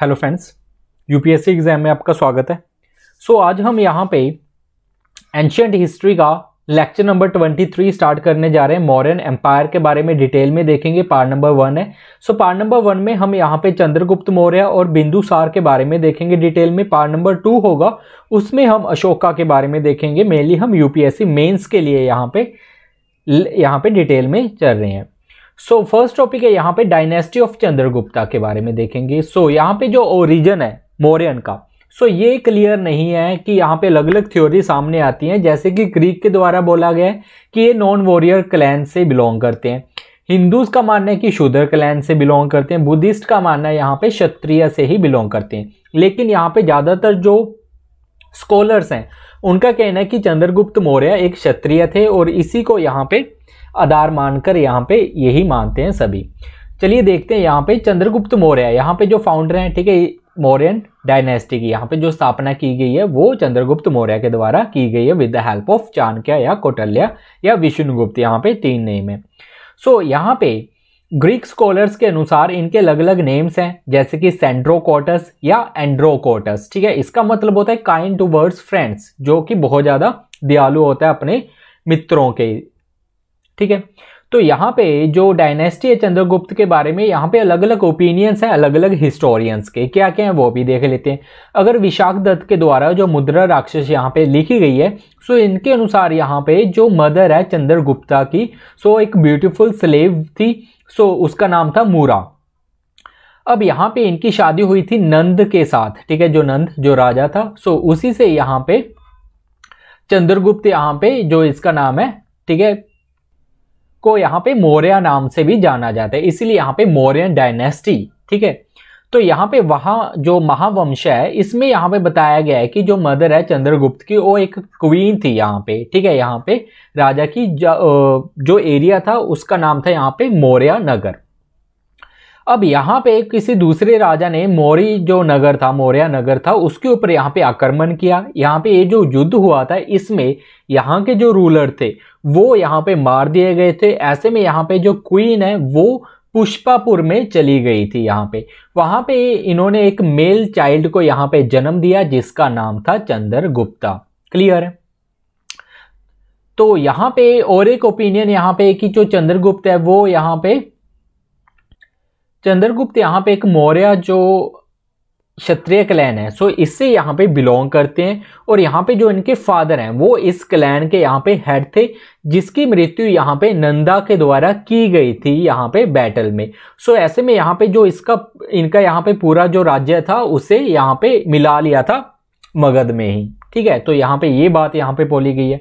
hello friends UPSC exam में आपका स्वागत है सो so, आज हम यहाँ पे एंशियंट हिस्ट्री का लेक्चर नंबर 23 स्टार्ट करने जा रहे हैं मॉरन एम्पायर के बारे में डिटेल में देखेंगे पार्ट नंबर वन है so so, part number one में हम यहाँ पे चंद्रगुप्त मौर्य और बिंदुसार के बारे में देखेंगे डिटेल में पार्ट नंबर टू होगा उसमें हम अशोका के बारे में देखेंगे मेनली हम यूपीएससी मेन्स के लिए यहाँ पे यहाँ पे डिटेल में चल रहे हैं सो फर्स्ट टॉपिक है यहाँ पे डायनेस्टी ऑफ चंद्रगुप्ता के बारे में देखेंगे सो so, यहाँ पे जो ओरिजन है मौर्यन का सो so, ये क्लियर नहीं है कि यहाँ पे अलग अलग थ्योरी सामने आती हैं जैसे कि ग्रीक के द्वारा बोला गया है कि ये नॉन वॉरियर क्लैन से बिलोंग करते हैं हिंदूज का मानना है कि शूदर क्लैन से बिलोंग करते हैं बुद्धिस्ट का मानना है यहाँ पे क्षत्रिय से ही बिलोंग करते हैं लेकिन यहाँ पे ज़्यादातर जो स्कॉलर्स हैं उनका कहना है कि चंद्रगुप्त मौर्य एक क्षत्रिय थे और इसी को यहाँ पे आधार मानकर यहाँ पे यही मानते हैं सभी चलिए देखते हैं यहाँ पे चंद्रगुप्त मौर्य यहाँ पे जो फाउंडर हैं ठीक है मौर्यन डायनेस्टी की यहाँ पे जो स्थापना की गई है वो चंद्रगुप्त मौर्य के द्वारा की गई है with the help of Chanakya या कौटल्य या विष्णुगुप्त यहाँ पे तीन नेम है सो so, यहाँ पे ग्रीक स्कॉलर्स के अनुसार इनके अलग अलग नेम्स हैं जैसे कि सेंड्रोकोटस या एंड्रोकोटस ठीक है इसका मतलब होता है काइंड टू वर्ड्स फ्रेंड्स जो कि बहुत ज़्यादा दयालु होता है अपने मित्रों के ठीक है तो यहाँ पे जो डायनेस्टी है चंद्रगुप्त के बारे में यहाँ पे अलग अलग ओपिनियंस हैं अलग अलग हिस्टोरियंस के क्या क्या हैं वो भी देख लेते हैं अगर विशाख दत्त के द्वारा जो मुद्रा राक्षस यहाँ पे लिखी गई है सो इनके अनुसार यहाँ पे जो मदर है चंद्रगुप्ता की सो एक ब्यूटीफुल स्लेव थी सो उसका नाम था मूरा अब यहाँ पे इनकी शादी हुई थी नंद के साथ ठीक है जो नंद जो राजा था सो उसी से यहाँ पे चंद्रगुप्त यहाँ पे जो इसका नाम है ठीक है को यहाँ पे मौर्य नाम से भी जाना जाता है इसीलिए यहाँ पे मौर्य डायनेस्टी ठीक है तो यहाँ पे वहाँ जो महावंश है इसमें यहाँ पे बताया गया है कि जो मदर है चंद्रगुप्त की वो एक क्वीन थी यहाँ पे ठीक है यहाँ पे राजा की जो एरिया था उसका नाम था यहाँ पे मौर्य नगर अब यहाँ पे किसी दूसरे राजा ने मौर्य जो नगर था मौर्य नगर था उसके ऊपर यहाँ पे आक्रमण किया यहाँ पे ये जो युद्ध हुआ था इसमें यहाँ के जो रूलर थे वो यहाँ पे मार दिए गए थे ऐसे में यहाँ पे जो क्वीन है वो पुष्पापुर में चली गई थी यहाँ पे वहाँ पे इन्होंने एक मेल चाइल्ड को यहाँ पे जन्म दिया जिसका नाम था चंद्र गुप्ता क्लियर है तो यहाँ पे और एक ओपिनियन यहाँ पे कि जो चंद्रगुप्त है वो यहाँ पे चंद्रगुप्त यहाँ पे एक मौर्य जो क्षत्रिय क्लैन है सो इससे यहाँ पे बिलोंग करते हैं और यहाँ पे जो इनके फादर हैं वो इस क्लैन के यहाँ पे हेड थे जिसकी मृत्यु यहाँ पे नंदा के द्वारा की गई थी यहाँ पे बैटल में सो ऐसे में यहाँ पे जो इसका इनका यहाँ पे पूरा जो राज्य था उसे यहाँ पे मिला लिया था मगध में ही ठीक है तो यहाँ पे ये बात यहाँ पे बोली गई है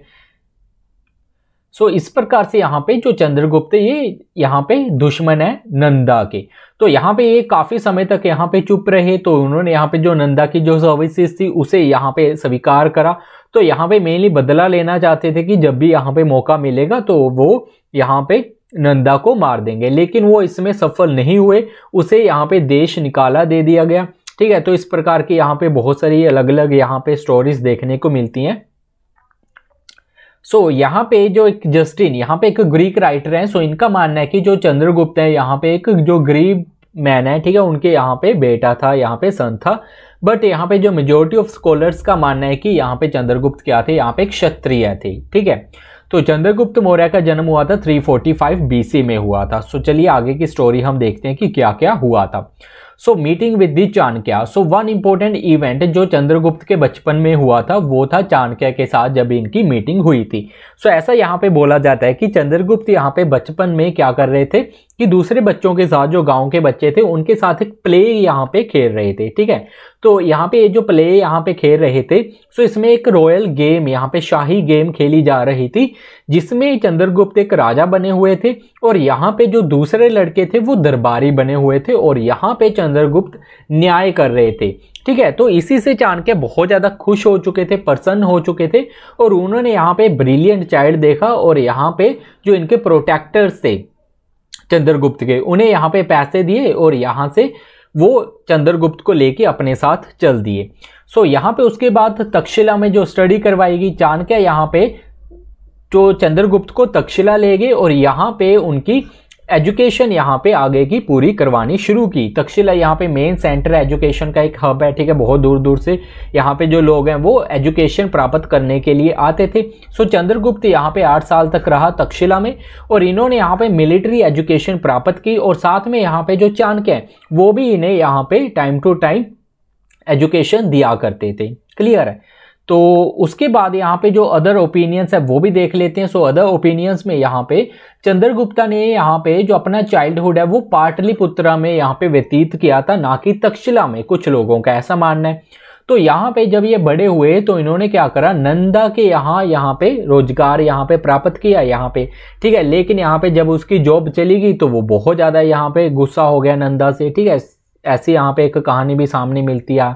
सो इस प्रकार से यहाँ पे जो चंद्रगुप्त ये यहाँ पे दुश्मन है नंदा के तो यहाँ पे ये काफ़ी समय तक यहाँ पे चुप रहे तो उन्होंने यहाँ पे जो नंदा की जो सर्विसेज थी उसे यहाँ पे स्वीकार करा तो यहाँ पे मेनली बदला लेना चाहते थे कि जब भी यहाँ पे मौका मिलेगा तो वो यहाँ पे नंदा को मार देंगे लेकिन वो इसमें सफल नहीं हुए उसे यहाँ पे देश निकाला दे दिया गया ठीक है तो इस प्रकार की यहाँ पे बहुत सारी अलग अलग यहाँ पे स्टोरीज देखने को मिलती हैं सो so, यहाँ पे जो एक जस्टिन यहाँ पे एक ग्रीक राइटर हैं सो so इनका मानना है कि जो चंद्रगुप्त है यहाँ पे एक जो ग्रीक मैन है ठीक है उनके यहाँ पे बेटा था यहाँ पे सन था बट यहाँ पे जो मेजोरिटी ऑफ स्कॉलर्स का मानना है कि यहाँ पे चंद्रगुप्त क्या थे यहाँ पे एक क्षत्रिय थे ठीक है तो चंद्रगुप्त मौर्य का जन्म हुआ था 345 बीसी में हुआ था सो so, चलिए आगे की स्टोरी हम देखते हैं कि क्या क्या हुआ था so meeting with the Chanakya so one important event जो चंद्रगुप्त के बचपन में हुआ था वो था चाणक्य के साथ जब इनकी मीटिंग हुई थी सो so, ऐसा यहाँ पे बोला जाता है कि चंद्रगुप्त यहाँ पे बचपन में क्या कर रहे थे कि दूसरे बच्चों के साथ जो गांव के बच्चे थे उनके साथ एक प्ले यहाँ पे खेल रहे थे ठीक है तो यहाँ पे जो प्ले यहाँ पे खेल रहे थे सो इसमें एक रॉयल गेम यहाँ पे शाही गेम खेली जा रही थी जिसमें चंद्रगुप्त एक राजा बने हुए थे और यहाँ पे जो दूसरे लड़के थे वो दरबारी बने हुए थे और यहाँ पे चंद्रगुप्त न्याय कर रहे थे ठीक है तो इसी से चाणक्य बहुत ज़्यादा खुश हो चुके थे प्रसन्न हो चुके थे और उन्होंने यहाँ पे ब्रिलियंट चाइल्ड देखा और यहाँ पे जो इनके प्रोटेक्टर्स थे चंद्रगुप्त के उन्हें यहाँ पे पैसे दिए और यहाँ से वो चंद्रगुप्त को लेके अपने साथ चल दिए सो so, यहाँ पे उसके बाद तक्षशिला में जो स्टडी करवाएगी चाणक्य यहाँ पे जो तो चंद्रगुप्त को तक्षशिला ले गए और यहाँ पे उनकी एजुकेशन यहाँ पे आगे की पूरी करवानी शुरू की तक्षशिला यहाँ पे मेन सेंटर एजुकेशन का एक हब है ठीक है बहुत दूर दूर से यहाँ पे जो लोग हैं वो एजुकेशन प्राप्त करने के लिए आते थे सो चंद्रगुप्त यहाँ पे आठ साल तक रहा तक्षशिला में और इन्होंने यहाँ पे मिलिट्री एजुकेशन प्राप्त की और साथ में यहाँ पे जो चाणक्य है वो भी इन्हें यहाँ पे टाइम टू टाइम एजुकेशन दिया करते थे क्लियर है तो उसके बाद यहाँ पे जो अदर ओपिनियंस है वो भी देख लेते हैं सो अदर ओपिनियंस में यहाँ पे चंद्रगुप्ता ने यहाँ पे जो अपना चाइल्डहुड है वो पाटलिपुत्रा में यहाँ पे व्यतीत किया था ना कि तक्षशिला में कुछ लोगों का ऐसा मानना है तो यहाँ पे जब ये बड़े हुए तो इन्होंने क्या करा नंदा के यहाँ यहाँ पे रोजगार यहाँ पे प्राप्त किया यहाँ पे ठीक है लेकिन यहाँ पे जब उसकी जॉब चली गई तो वो बहुत ज़्यादा यहाँ पे गुस्सा हो गया नंदा से ठीक है ऐसी यहाँ पे एक कहानी भी सामने मिलती है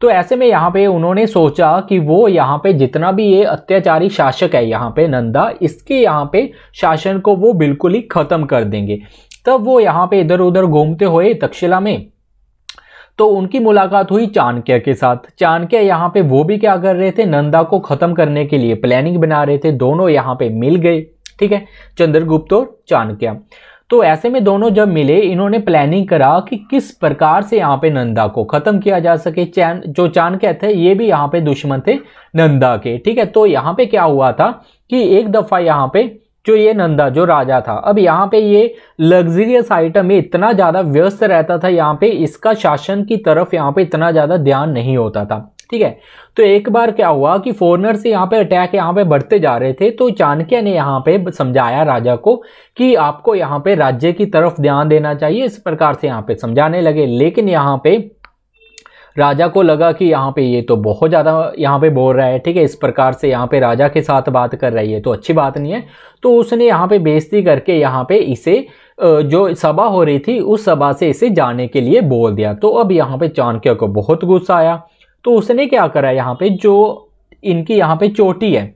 तो ऐसे में यहाँ पे उन्होंने सोचा कि वो यहाँ पे जितना भी ये अत्याचारी शासक है यहाँ पे नंदा इसके यहाँ पे शासन को वो बिल्कुल ही खत्म कर देंगे तब वो यहाँ पे इधर उधर घूमते हुए तक्षशिला में तो उनकी मुलाकात हुई चाणक्य के साथ चाणक्य यहाँ पे वो भी क्या कर रहे थे नंदा को खत्म करने के लिए प्लानिंग बना रहे थे दोनों यहाँ पे मिल गए ठीक है चंद्रगुप्त और चाणक्य तो ऐसे में दोनों जब मिले इन्होंने प्लानिंग करा कि किस प्रकार से यहाँ पे नंदा को ख़त्म किया जा सके चैन जो चांद कहते हैं ये भी यहाँ पे दुश्मन थे नंदा के ठीक है तो यहाँ पे क्या हुआ था कि एक दफ़ा यहाँ पे जो ये नंदा जो राजा था अब यहाँ पे ये लग्जरियस आइटम में इतना ज़्यादा व्यस्त रहता था यहाँ पे इसका शासन की तरफ यहाँ पे इतना ज़्यादा ध्यान नहीं होता था ठीक है तो एक बार क्या हुआ कि फॉरनर से यहाँ पे अटैक यहाँ पे बढ़ते जा रहे थे तो चाणक्य ने यहाँ पे समझाया राजा को कि आपको यहाँ पे राज्य की तरफ ध्यान देना चाहिए इस प्रकार से यहाँ पे समझाने लगे लेकिन यहाँ पे राजा को लगा कि यहाँ पे ये तो बहुत ज़्यादा यहाँ पे बोल रहा है ठीक है इस प्रकार से यहाँ पे राजा के साथ बात कर रही है तो अच्छी बात नहीं है तो उसने यहाँ पे बेइज्जती करके यहाँ पे इसे जो सभा हो रही थी उस सभा से इसे जाने के लिए बोल दिया तो अब यहाँ पे चाणक्य को बहुत गुस्सा आया तो उसने क्या करा यहाँ पे जो इनकी यहाँ पे चोटी है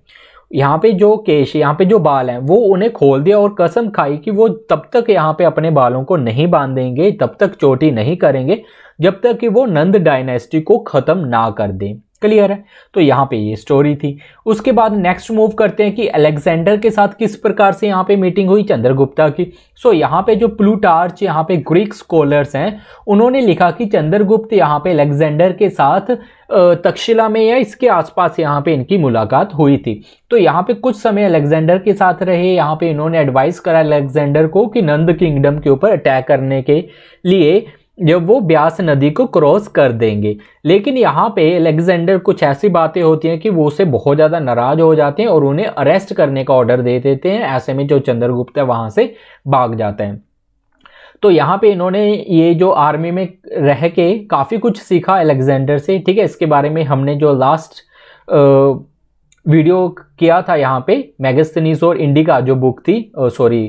यहाँ पे जो केश यहाँ पे जो बाल हैं वो उन्हें खोल दिया और कसम खाई कि वो तब तक यहाँ पे अपने बालों को नहीं बांधेंगे तब तक चोटी नहीं करेंगे जब तक कि वो नंद डायनेस्टी को ख़त्म ना कर दें क्लियर है तो यहाँ पे ये स्टोरी थी उसके बाद नेक्स्ट मूव करते हैं कि अलेक्जेंडर के साथ किस प्रकार से यहाँ पे मीटिंग हुई चंद्रगुप्ता की सो so, यहाँ पे जो प्लूटार्च यहाँ पे ग्रीक स्कॉलर्स हैं उन्होंने लिखा कि चंद्रगुप्त यहाँ पे अलेक्जेंडर के साथ तक्षशिला में या इसके आसपास यहाँ पे इनकी मुलाकात हुई थी तो यहाँ पे कुछ समय अलेक्जेंडर के साथ रहे यहाँ पे इन्होंने एडवाइस करा अलेक्जेंडर को कि नंद किंगडम के ऊपर अटैक करने के लिए जब वो ब्यास नदी को क्रॉस कर देंगे लेकिन यहाँ पे अलेक्जेंडर कुछ ऐसी बातें होती हैं कि वो उसे बहुत ज़्यादा नाराज हो जाते हैं और उन्हें अरेस्ट करने का ऑर्डर दे देते हैं ऐसे में जो चंद्रगुप्त है वहाँ से भाग जाते हैं तो यहाँ पे इन्होंने ये जो आर्मी में रह के काफ़ी कुछ सीखा अलेक्जेंडर से ठीक है इसके बारे में हमने जो लास्ट वीडियो किया था यहाँ पे मैगस्तनीस और इंडिका जो बुक थी सॉरी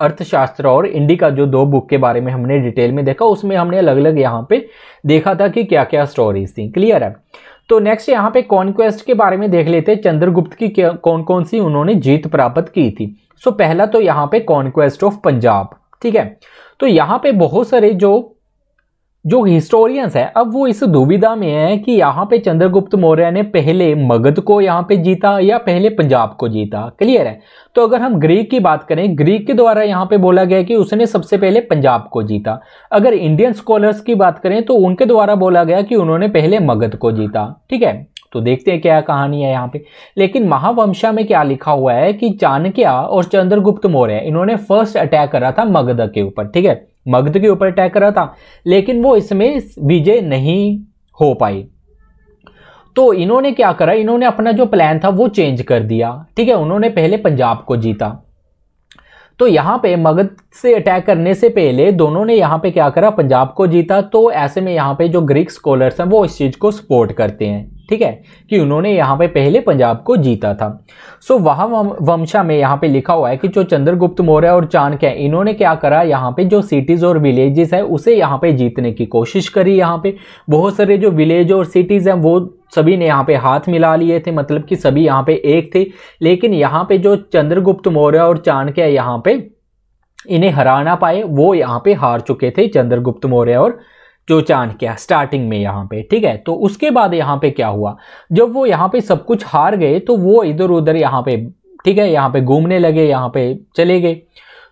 अर्थशास्त्र और इंडी का जो दो बुक के बारे में हमने डिटेल में देखा उसमें हमने अलग अलग यहाँ पे देखा था कि क्या क्या स्टोरीज थी क्लियर है तो नेक्स्ट यहाँ पे कॉन्क्वेस्ट के बारे में देख लेते हैं चंद्रगुप्त की कौन कौन सी उन्होंने जीत प्राप्त की थी सो पहला तो यहाँ पे कॉन्क्वेस्ट ऑफ पंजाब ठीक है तो यहाँ पे बहुत सारे जो जो हिस्टोरियंस है अब वो इस दुविधा में है कि यहाँ पे चंद्रगुप्त मौर्य ने पहले मगध को यहाँ पे जीता या पहले पंजाब को जीता क्लियर है तो अगर हम ग्रीक की बात करें ग्रीक के द्वारा यहाँ पे बोला गया कि उसने सबसे पहले पंजाब को जीता अगर इंडियन स्कॉलर्स की बात करें तो उनके द्वारा बोला गया कि उन्होंने पहले मगध को जीता ठीक है तो देखते हैं क्या कहानी है यहाँ पे लेकिन महावंशा में क्या लिखा हुआ है कि चाणक्य और चंद्रगुप्त मौर्य इन्होंने फर्स्ट अटैक करा था मगध के ऊपर ठीक है मगध के ऊपर अटैक करा था लेकिन वो इसमें विजय नहीं हो पाई तो इन्होंने क्या करा इन्होंने अपना जो प्लान था वो चेंज कर दिया ठीक है उन्होंने पहले पंजाब को जीता तो यहाँ पे मगध से अटैक करने से पहले दोनों ने यहाँ पे क्या करा पंजाब को जीता तो ऐसे में यहाँ पे जो ग्रीक स्कॉलर्स हैं वो इस चीज़ को सपोर्ट करते हैं ठीक है कि उन्होंने यहाँ पे पहले पंजाब को जीता था सो so, वहाँ वंशा में यहाँ पे लिखा हुआ है कि जो चंद्रगुप्त मौर्य और चाणक्य इन्होंने क्या करा यहाँ पे जो सिटीज़ और विलेजेस है उसे यहाँ पे जीतने की कोशिश करी यहाँ पे बहुत सारे जो विलेज और सिटीज़ हैं वो सभी ने यहाँ पे हाथ मिला लिए थे मतलब कि सभी यहाँ पे एक थे लेकिन यहाँ पे जो चंद्रगुप्त मौर्य और चाणक्य यहाँ पे इन्हें हरा ना पाए वो यहाँ पे हार चुके थे चंद्रगुप्त मौर्य और जो चांद क्या स्टार्टिंग में यहाँ पे ठीक है तो उसके बाद यहाँ पे क्या हुआ जब वो यहाँ पे सब कुछ हार गए तो वो इधर उधर यहाँ पे ठीक है यहाँ पे घूमने लगे यहाँ पे चले गए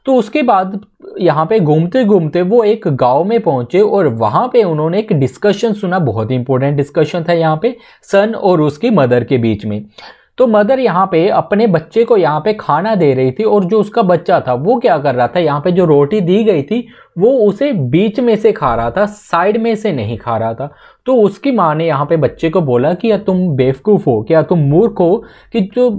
तो उसके बाद यहाँ पे घूमते घूमते वो एक गांव में पहुंचे और वहाँ पे उन्होंने एक डिस्कशन सुना बहुत इंपॉर्टेंट डिस्कशन था यहाँ पे सन और उसकी मदर के बीच में तो मदर यहाँ पे अपने बच्चे को यहाँ पे खाना दे रही थी और जो उसका बच्चा था वो क्या कर रहा था यहाँ पे जो रोटी दी गई थी वो उसे बीच में से खा रहा था साइड में से नहीं खा रहा था तो उसकी माँ ने यहाँ पे बच्चे को बोला कि या तुम बेवकूफ़ हो क्या तुम मूर्ख हो कि जो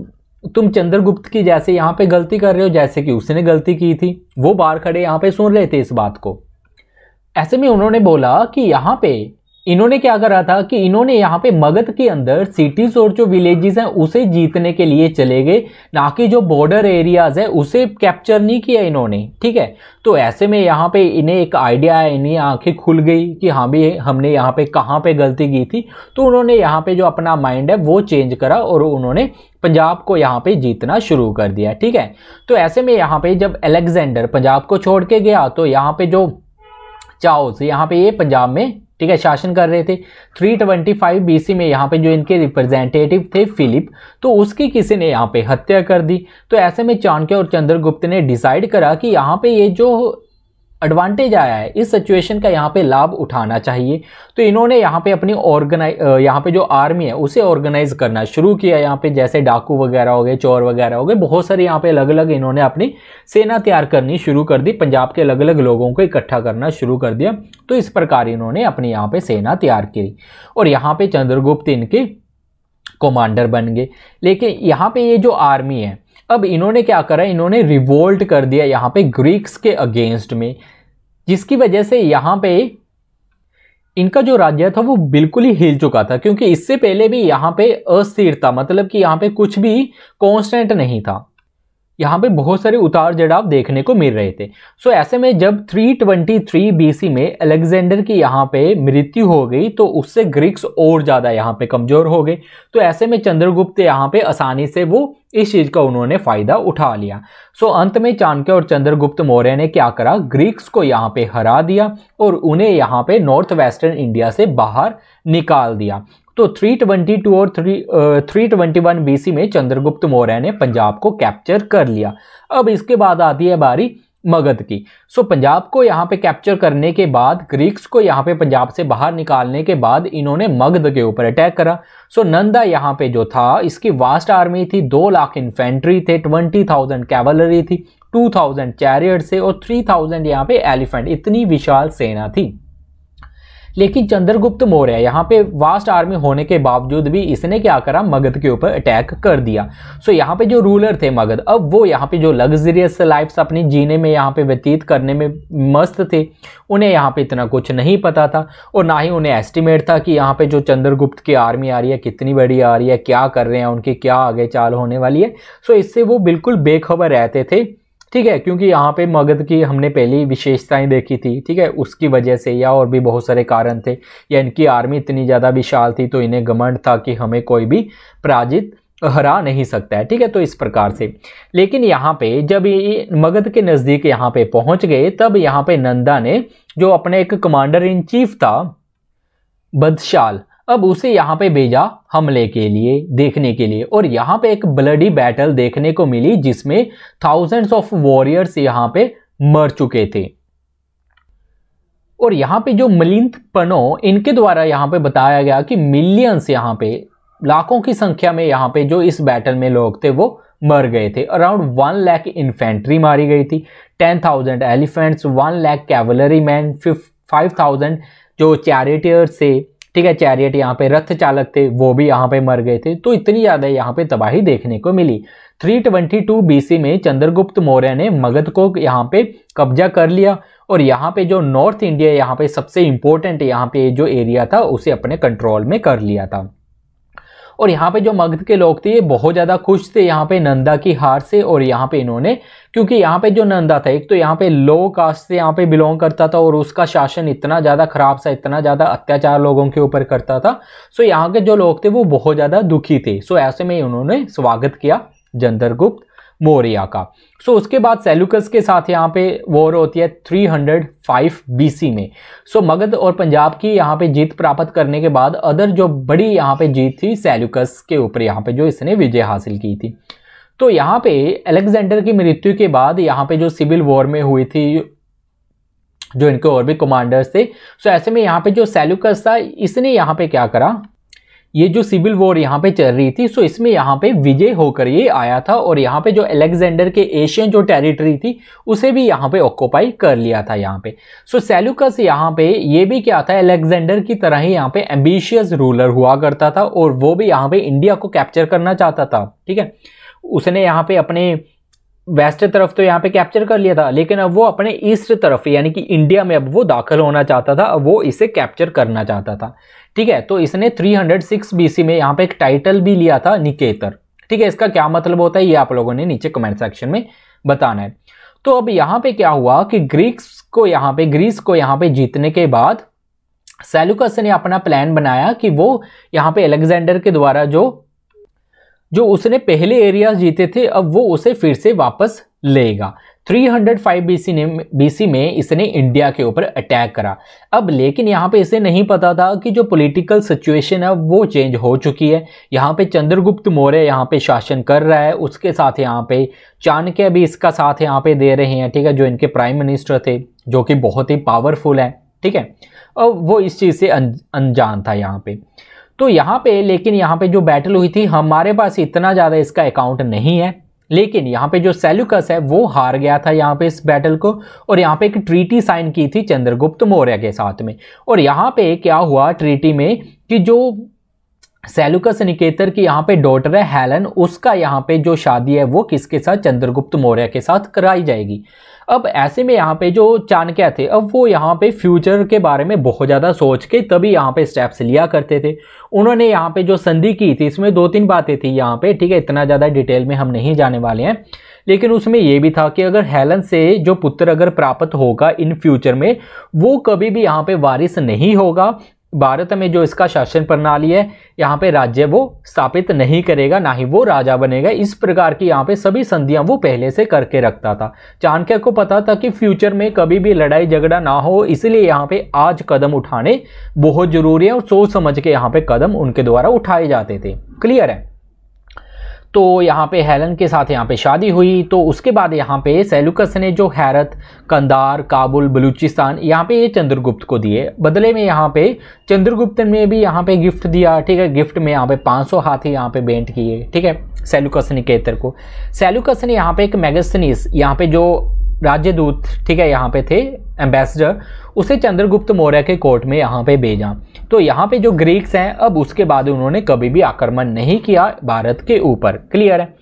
तुम चंद्रगुप्त की जैसे यहाँ पे गलती कर रहे हो जैसे कि उसने गलती की थी वो बाहर खड़े यहाँ पे सुन रहे थे इस बात को ऐसे में उन्होंने बोला कि यहाँ पे इन्होंने क्या करा था कि इन्होंने यहाँ पे मगध के अंदर सिटीज और जो विलेजेस हैं उसे जीतने के लिए चले गए ना कि जो बॉर्डर एरियाज है उसे कैप्चर नहीं किया इन्होंने ठीक है तो ऐसे में यहाँ पे इन्हें एक आइडिया है इन्हें आंखें खुल गई कि हाँ भी हमने यहाँ पे कहाँ पे गलती की थी तो उन्होंने यहाँ पे जो अपना माइंड है वो चेंज करा और उन्होंने पंजाब को यहाँ पे जीतना शुरू कर दिया ठीक है तो ऐसे में यहाँ पे जब अलेक्जेंडर पंजाब को छोड़ के गया तो यहाँ पे जो चाओस यहाँ पे ये पंजाब में ठीक है शासन कर रहे थे 325 बीसी में यहाँ पे जो इनके रिप्रेजेंटेटिव थे फिलिप तो उसकी किसी ने यहाँ पे हत्या कर दी तो ऐसे में चाणक्य और चंद्रगुप्त ने डिसाइड करा कि यहाँ पे ये जो एडवांटेज आया है इस सिचुएशन का यहाँ पे लाभ उठाना चाहिए तो इन्होंने यहाँ पे अपनी ऑर्गेनाइज यहाँ पे जो आर्मी है उसे ऑर्गेनाइज करना शुरू किया यहाँ पे जैसे डाकू वगैरह हो गए चोर वगैरह हो गए बहुत सारे यहाँ पे अलग अलग इन्होंने अपनी सेना तैयार करनी शुरू कर दी पंजाब के अलग अलग लोगों को इकट्ठा करना शुरू कर दिया तो इस प्रकार इन्होंने अपनी यहाँ पर सेना तैयार की और यहाँ पर चंद्रगुप्त इनके कमांडर बन गए लेकिन यहाँ पर ये जो आर्मी है अब इन्होंने क्या करा इन्होंने रिवोल्ट कर दिया यहाँ पे ग्रीक्स के अगेंस्ट में जिसकी वजह से यहाँ पे इनका जो राज्य था वो बिल्कुल ही हिल चुका था क्योंकि इससे पहले भी यहाँ पे अस्थिरता मतलब कि यहाँ पे कुछ भी कांस्टेंट नहीं था यहाँ पे बहुत सारे उतार चढ़ाव देखने को मिल रहे थे सो ऐसे में जब 323 ट्वेंटी में अलेक्जेंडर की यहाँ पे मृत्यु हो गई तो उससे ग्रीक्स और ज़्यादा यहाँ पे कमज़ोर हो गए तो ऐसे में चंद्रगुप्त यहाँ पे आसानी से वो इस चीज़ का उन्होंने फ़ायदा उठा लिया सो अंत में चाणक्य और चंद्रगुप्त मौर्य ने क्या करा ग्रीक्स को यहाँ पर हरा दिया और उन्हें यहाँ पर नॉर्थ वेस्टर्न इंडिया से बाहर निकाल दिया तो 322 और 3 321 बीसी में चंद्रगुप्त मौर्य ने पंजाब को कैप्चर कर लिया अब इसके बाद आती है बारी मगध की सो पंजाब को यहाँ पे कैप्चर करने के बाद ग्रीक्स को यहाँ पे पंजाब से बाहर निकालने के बाद इन्होंने मगध के ऊपर अटैक करा सो नंदा यहाँ पे जो था इसकी वास्ट आर्मी थी दो लाख इन्फेंट्री थे ट्वेंटी थाउजेंड कैवलरी थी टू थाउजेंड चैरियट से और थ्री थाउजेंड यहाँ पे एलिफेंट इतनी विशाल सेना थी लेकिन चंद्रगुप्त मौर्य यहाँ पे वास्ट आर्मी होने के बावजूद भी इसने क्या करा मगध के ऊपर अटैक कर दिया सो यहाँ पे जो रूलर थे मगध अब वो यहाँ पे जो लग्जरियस लाइफ अपनी जीने में यहाँ पे व्यतीत करने में मस्त थे उन्हें यहाँ पे इतना कुछ नहीं पता था और ना ही उन्हें एस्टिमेट था कि यहाँ पे जो चंद्रगुप्त की आर्मी आ रही है कितनी बड़ी आ रही है क्या कर रहे हैं उनकी क्या आगे चाल होने वाली है सो इससे वो बिल्कुल बेखबर रहते थे ठीक है क्योंकि यहाँ पे मगध की हमने पहली विशेषताएं देखी थी ठीक है उसकी वजह से या और भी बहुत सारे कारण थे या इनकी आर्मी इतनी ज़्यादा विशाल थी तो इन्हें घमंड था कि हमें कोई भी पराजित हरा नहीं सकता है ठीक है तो इस प्रकार से लेकिन यहाँ पे जब ये मगध के नज़दीक यहाँ पे पहुँच गए तब यहाँ पे नंदा ने जो अपने एक कमांडर इन चीफ था बदशाल अब उसे यहाँ पे भेजा हमले के लिए देखने के लिए और यहाँ पे एक ब्लडी बैटल देखने को मिली जिसमें थाउजेंड्स ऑफ वॉरियर्स यहाँ पे मर चुके थे और यहाँ पे जो मलिंद पनो इनके द्वारा यहाँ पे बताया गया कि मिलियंस यहाँ पे लाखों की संख्या में यहाँ पे जो इस बैटल में लोग थे वो मर गए थे अराउंड वन लैख इन्फेंट्री मारी गई थी ten thousand elephants one lakh cavalry man फिफ फाइव थाउजेंड जो चैरिटियर्स थे ठीक है चैरियट यहाँ पे रथ चालक थे वो भी यहाँ पे मर गए थे तो इतनी ज़्यादा यहाँ पे तबाही देखने को मिली 322 बीसी में चंद्रगुप्त मौर्य ने मगध को यहाँ पे कब्जा कर लिया और यहाँ पे जो नॉर्थ इंडिया यहाँ पे सबसे इम्पोर्टेंट यहाँ पे जो एरिया था उसे अपने कंट्रोल में कर लिया था और यहाँ पे जो मगध के लोग थे ये बहुत ज़्यादा खुश थे यहाँ पे नंदा की हार से और यहाँ पे इन्होंने क्योंकि यहाँ पे जो नंदा था एक तो यहाँ पे लो कास्ट से यहाँ पे बिलोंग करता था और उसका शासन इतना ज़्यादा खराब सा इतना ज़्यादा अत्याचार लोगों के ऊपर करता था सो यहाँ के जो लोग थे वो बहुत ज़्यादा दुखी थे सो ऐसे में उन्होंने स्वागत किया जंदरगुप्त मौर्या का सो so, उसके बाद सेलुकस के साथ यहाँ पे वॉर होती है 305 बीसी में सो so, मगध और पंजाब की यहाँ पे जीत प्राप्त करने के बाद अदर जो बड़ी यहाँ पे जीत थी सेलुकस के ऊपर यहाँ पे जो इसने विजय हासिल की थी तो यहाँ पे अलेक्जेंडर की मृत्यु के बाद यहाँ पे जो सिविल वॉर में हुई थी जो इनके और भी कमांडर्स थे सो so, ऐसे में यहाँ पे जो सेलुकस था इसने यहाँ पे क्या करा ये जो सिविल वॉर यहाँ पे चल रही थी सो इसमें यहाँ पे विजय होकर ये आया था और यहाँ पे जो अलेक्जेंडर के एशियन जो टेरिटरी थी उसे भी यहाँ पे ऑक्यूपाई कर लिया था यहाँ पे सो सेलुकस यहाँ पे ये भी क्या था अलेक्जेंडर की तरह ही यहाँ पे एम्बिशियस रूलर हुआ करता था और वो भी यहाँ पे इंडिया को कैप्चर करना चाहता था ठीक है उसने यहाँ पे अपने वेस्ट तरफ तो यहाँ पे कैप्चर कर लिया था लेकिन अब वो अपने ईस्ट तरफ यानी कि इंडिया में अब वो दाखिल होना चाहता था अब वो इसे कैप्चर करना चाहता था ठीक है तो इसने 306 बीसी में यहाँ पे एक टाइटल भी लिया था निकेतर ठीक है इसका क्या मतलब होता है ये आप लोगों ने नीचे कमेंट सेक्शन में बताना है तो अब यहाँ पे क्या हुआ कि ग्रीक्स को यहाँ पे ग्रीस को यहाँ पे जीतने के बाद सेलुकस ने अपना प्लान बनाया कि वो यहाँ पे अलेक्जेंडर के द्वारा जो जो उसने पहले एरिया जीते थे अब वो उसे फिर से वापस लेगा 305 बीसी ने बीसी में इसने इंडिया के ऊपर अटैक करा अब लेकिन यहाँ पे इसे नहीं पता था कि जो पॉलिटिकल सिचुएशन है वो चेंज हो चुकी है यहाँ पे चंद्रगुप्त मौर्य यहाँ पे शासन कर रहा है उसके साथ यहाँ पे चाणक्य भी इसका साथ यहाँ पे दे रहे हैं ठीक है जो इनके प्राइम मिनिस्टर थे जो कि बहुत ही पावरफुल है ठीक है और वो इस चीज़ से अनजान था यहाँ पर तो यहाँ पे लेकिन यहाँ पे जो बैटल हुई थी हमारे पास इतना ज़्यादा इसका अकाउंट नहीं है लेकिन यहाँ पे जो सेल्यूकस है वो हार गया था यहाँ पे इस बैटल को और यहाँ पे एक ट्रीटी साइन की थी चंद्रगुप्त मौर्य के साथ में और यहाँ पे क्या हुआ ट्रीटी में कि जो सेलुकस निकेतर की यहाँ पे डॉटर है हेलन उसका यहाँ पे जो शादी है वो किसके साथ चंद्रगुप्त मौर्य के साथ कराई जाएगी अब ऐसे में यहाँ पे जो चाणक्य थे अब वो यहाँ पे फ्यूचर के बारे में बहुत ज़्यादा सोच के तभी यहाँ पे स्टेप्स लिया करते थे उन्होंने यहाँ पे जो संधि की थी इसमें दो तीन बातें थी यहाँ पे ठीक है इतना ज़्यादा डिटेल में हम नहीं जाने वाले हैं लेकिन उसमें यह भी था कि अगर हेलन से जो पुत्र अगर प्राप्त होगा इन फ्यूचर में वो कभी भी यहाँ पे वारिस नहीं होगा भारत में जो इसका शासन प्रणाली है यहाँ पे राज्य वो स्थापित नहीं करेगा ना ही वो राजा बनेगा इस प्रकार की यहाँ पे सभी संधियाँ वो पहले से करके रखता था चाणक्य को पता था कि फ्यूचर में कभी भी लड़ाई झगड़ा ना हो इसलिए यहाँ पे आज कदम उठाने बहुत जरूरी है और सोच समझ के यहाँ पे कदम उनके द्वारा उठाए जाते थे क्लियर है तो यहाँ पे हेलन के साथ यहाँ पे शादी हुई तो उसके बाद यहाँ पे सेलुकस ने जो हैरत कंदार काबुल बलूचिस्तान यहाँ पे ये चंद्रगुप्त को दिए बदले में यहाँ पे चंद्रगुप्त ने भी यहाँ पे गिफ्ट दिया ठीक है गिफ्ट में यहाँ पे 500 हाथी यहाँ पे बेंट किए ठीक है सेलुकस ने केतर को सेलुकस ने यहाँ पे एक मैगसनीस यहाँ पे जो राज्यदूत ठीक है यहाँ पे थे एम्बेसडर उसे चंद्रगुप्त मौर्य के कोर्ट में यहाँ पे भेजा तो यहाँ पे जो ग्रीक्स हैं अब उसके बाद उन्होंने कभी भी आक्रमण नहीं किया भारत के ऊपर क्लियर है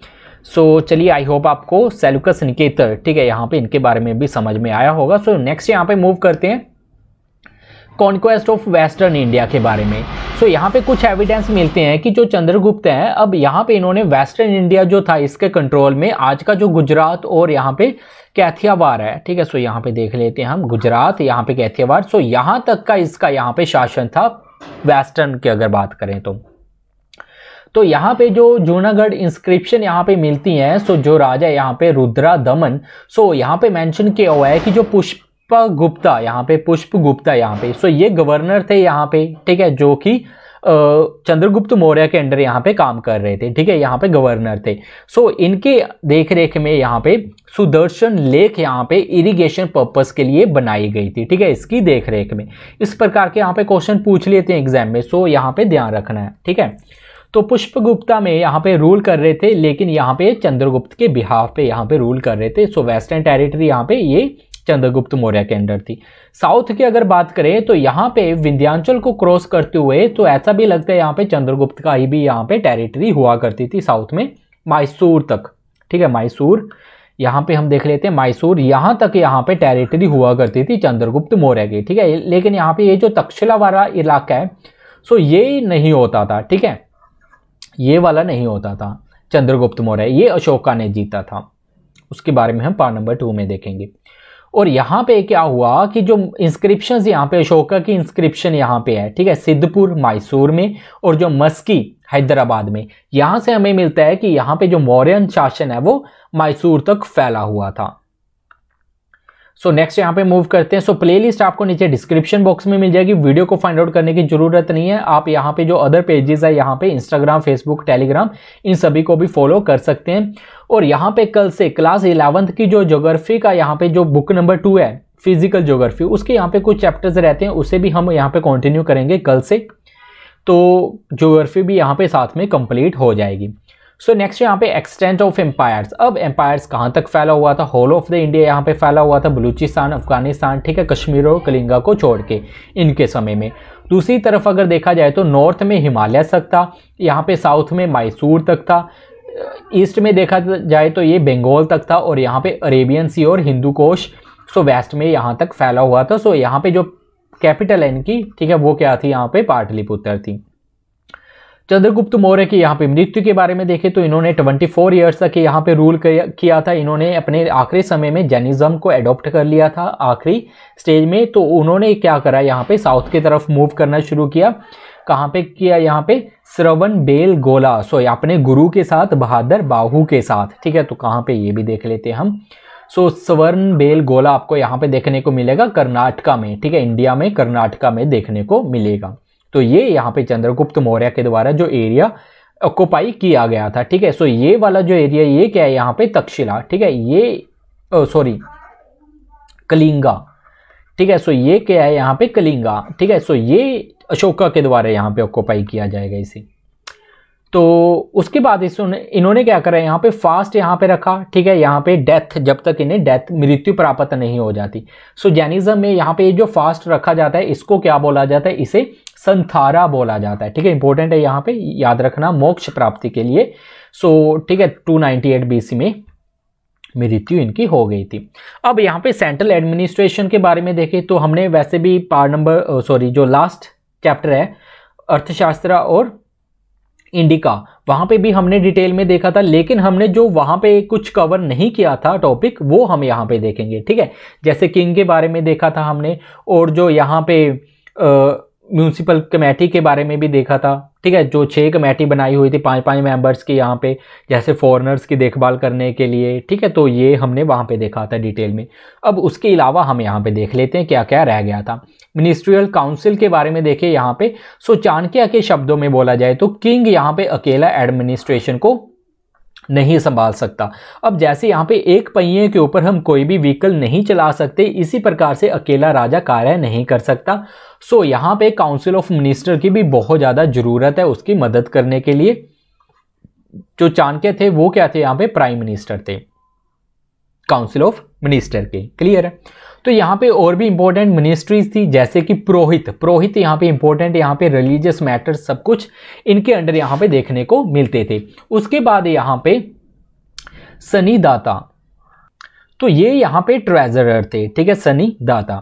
सो so, चलिए आई होप आपको सेलुकस निकेतर ठीक है यहाँ पे इनके बारे में भी समझ में आया होगा सो नेक्स्ट यहाँ पे मूव करते हैं कॉन्क्वेस्ट ऑफ वेस्टर्न इंडिया के बारे में सो so, यहाँ पे कुछ एविडेंस मिलते हैं कि जो चंद्रगुप्त हैं अब यहाँ पे इन्होंने वेस्टर्न इंडिया जो था इसके कंट्रोल में आज का जो गुजरात और यहाँ पे कैथियावार है ठीक है सो so, यहाँ पे देख लेते हैं हम गुजरात यहाँ पे कैथियावार सो so, यहाँ तक का इसका यहाँ पे शासन था वेस्टर्न की अगर बात करें तो तो यहाँ पे जो जूनागढ़ इंस्क्रिप्शन यहाँ पे मिलती हैं सो जो राजा यहाँ पे रुद्रा दमन सो यहाँ पे मेंशन किया हुआ है कि जो पुष्प गुप्ता यहाँ पे पुष्प गुप्ता यहाँ पे सो ये गवर्नर थे यहाँ पे ठीक है जो कि चंद्रगुप्त मौर्य के अंडर यहाँ पे काम कर रहे थे ठीक है यहाँ पे गवर्नर थे सो so, इनके देख रेख में यहाँ पे सुदर्शन लेक यहाँ पे इरिगेशन पर्पस के लिए बनाई गई थी ठीक है इसकी देख रेख में इस प्रकार के यहाँ पे क्वेश्चन पूछ लेते हैं एग्जाम में सो so, यहाँ पे ध्यान रखना है ठीक है तो पुष्पगुप्ता में यहाँ पे रूल कर रहे थे लेकिन यहाँ पे चंद्रगुप्त के बिहाफ पे यहाँ पे रूल कर रहे थे सो वेस्टर्न टेरिटरी यहाँ पे ये चंद्रगुप्त मौर्य के अंडर थी साउथ की अगर बात करें तो यहाँ पे विंध्यांचल को क्रॉस करते हुए तो ऐसा भी लगता है यहाँ पे चंद्रगुप्त का ही भी यहाँ पे टेरिटरी हुआ करती थी साउथ में मैसूर तक ठीक है मैसूर यहाँ पे हम देख लेते हैं मैसूर यहाँ तक यहाँ पे टेरिटरी हुआ करती थी चंद्रगुप्त मौर्य की ठीक है लेकिन यहाँ पे ये जो तक्षशिला वाला इलाका है सो ये नहीं होता था ठीक है ये वाला नहीं होता था चंद्रगुप्त मौर्य ये अशोका ने जीता था उसके बारे में हम पार्ट नंबर टू में देखेंगे और यहाँ पे क्या हुआ कि जो इंस्क्रिप्शन यहाँ पे अशोका की इंस्क्रिप्शन यहाँ पे है ठीक है सिद्धपुर मैसूर में और जो मस्की हैदराबाद में यहाँ से हमें मिलता है कि यहाँ पे जो मौर्यन शासन है वो मैसूर तक फैला हुआ था सो नेक्स्ट यहाँ पे मूव करते हैं सो so, प्लेलिस्ट आपको नीचे डिस्क्रिप्शन बॉक्स में मिल जाएगी वीडियो को फाइंड आउट करने की जरूरत नहीं है आप यहाँ पे जो अदर पेजेस है यहाँ पे इंस्टाग्राम फेसबुक टेलीग्राम इन सभी को भी फॉलो कर सकते हैं और यहाँ पे कल से क्लास इलेवंथ की जो जोग्राफी का यहाँ पे जो बुक नंबर टू है फिजिकल जोग्राफी उसके यहाँ पे कुछ चैप्टर्स रहते हैं उसे भी हम यहाँ पे कंटिन्यू करेंगे कल से तो जोग्राफी भी यहाँ पे साथ में कंप्लीट हो जाएगी सो नेक्स्ट यहाँ पे एक्सटेंट ऑफ एम्पायर्स अब एम्पायर्स कहाँ तक फैला हुआ था होल ऑफ द इंडिया यहाँ पे फैला हुआ था बलूचिस्तान अफगानिस्तान ठीक है कश्मीर और कलिंगा को छोड़ के इनके समय में दूसरी तरफ अगर देखा जाए तो नॉर्थ में हिमालय तक था यहाँ पे साउथ में मैसूर तक था ईस्ट में देखा जाए तो ये बंगाल तक था और यहाँ पे अरेबियन सी और हिंदू कोश सो वेस्ट में यहाँ तक फैला हुआ था सो यहाँ पे जो कैपिटल है इनकी ठीक है वो क्या थी यहाँ पे पाटलिपुत्र थी चंद्रगुप्त मौर्य के यहाँ पे मृत्यु के बारे में देखें तो इन्होंने 24 फोर ईयर्स तक यहाँ पे रूल किया था इन्होंने अपने आखिरी समय में जैनिज्म को एडॉप्ट कर लिया था आखिरी स्टेज में तो उन्होंने क्या करा यहाँ पे साउथ की तरफ मूव करना शुरू किया कहाँ पे किया यहाँ पे श्रवण बेल गोला सो अपने गुरु के साथ बहादुर बाहू के साथ ठीक है तो कहाँ पे ये भी देख लेते हैं हम सो so, स्वर्ण बेल गोला आपको यहाँ पे देखने को मिलेगा कर्नाटका में ठीक है इंडिया में कर्नाटका में देखने को मिलेगा तो ये यहाँ पे चंद्रगुप्त मौर्य के द्वारा जो एरिया ऑक्युपाई किया गया था ठीक है सो ये वाला जो एरिया ये क्या है यहाँ पे तक्षशिला ठीक है ये सॉरी कलिंगा ठीक है सो ये क्या है यहाँ पे कलिंगा ठीक है सो ये अशोका के द्वारा यहाँ पे ऑक्युपाई किया जाएगा इसे तो उसके बाद इस इन्होंने क्या करा यहाँ पे फास्ट यहाँ पे रखा ठीक है यहाँ पे डेथ जब तक इन्हें डेथ मृत्यु प्राप्त नहीं हो जाती सो जैनिज्म में यहाँ पे जो फास्ट रखा जाता है इसको क्या बोला जाता है इसे संथारा बोला जाता है ठीक है इंपॉर्टेंट है यहाँ पे याद रखना मोक्ष प्राप्ति के लिए सो ठीक है 298 बीसी में मृत्यु इनकी हो गई थी अब यहाँ पे सेंट्रल एडमिनिस्ट्रेशन के बारे में देखें तो हमने वैसे भी पार्ट नंबर सॉरी जो लास्ट चैप्टर है अर्थशास्त्र और इंडिका वहाँ पे भी हमने डिटेल में देखा था लेकिन हमने जो वहाँ पे कुछ कवर नहीं किया था टॉपिक वो हम यहाँ पे देखेंगे ठीक है जैसे किंग के बारे में देखा था हमने और जो यहाँ पे आ, म्यूनसिपल कमेटी के बारे में भी देखा था ठीक है जो छः कमेटी बनाई हुई थी पांच पांच मेंबर्स की यहाँ पे जैसे फॉरेनर्स की देखभाल करने के लिए ठीक है तो ये हमने वहाँ पे देखा था डिटेल में अब उसके अलावा हम यहाँ पे देख लेते हैं क्या क्या रह गया था मिनिस्ट्रियल काउंसिल के बारे में देखें यहाँ पे सो चाणक्य के शब्दों में बोला जाए तो किंग यहाँ पे अकेला एडमिनिस्ट्रेशन को नहीं संभाल सकता अब जैसे यहाँ पे एक पहिए के ऊपर हम कोई भी व्हीकल नहीं चला सकते इसी प्रकार से अकेला राजा कार्य नहीं कर सकता सो यहाँ पे काउंसिल ऑफ मिनिस्टर की भी बहुत ज़्यादा ज़रूरत है उसकी मदद करने के लिए जो चाणक्य थे वो क्या थे यहाँ पे प्राइम मिनिस्टर थे काउंसिल ऑफ मिनिस्टर के क्लियर है तो यहाँ पे और भी इंपॉर्टेंट मिनिस्ट्रीज थी जैसे कि पुरोहित पुरोहित यहाँ पे इंपॉर्टेंट यहाँ पे रिलीजियस मैटर सब कुछ इनके अंडर यहाँ पे देखने को मिलते थे उसके बाद यहाँ पे सनी दाता तो ये यहाँ पे ट्रेजरर थे ठीक है सनी दाता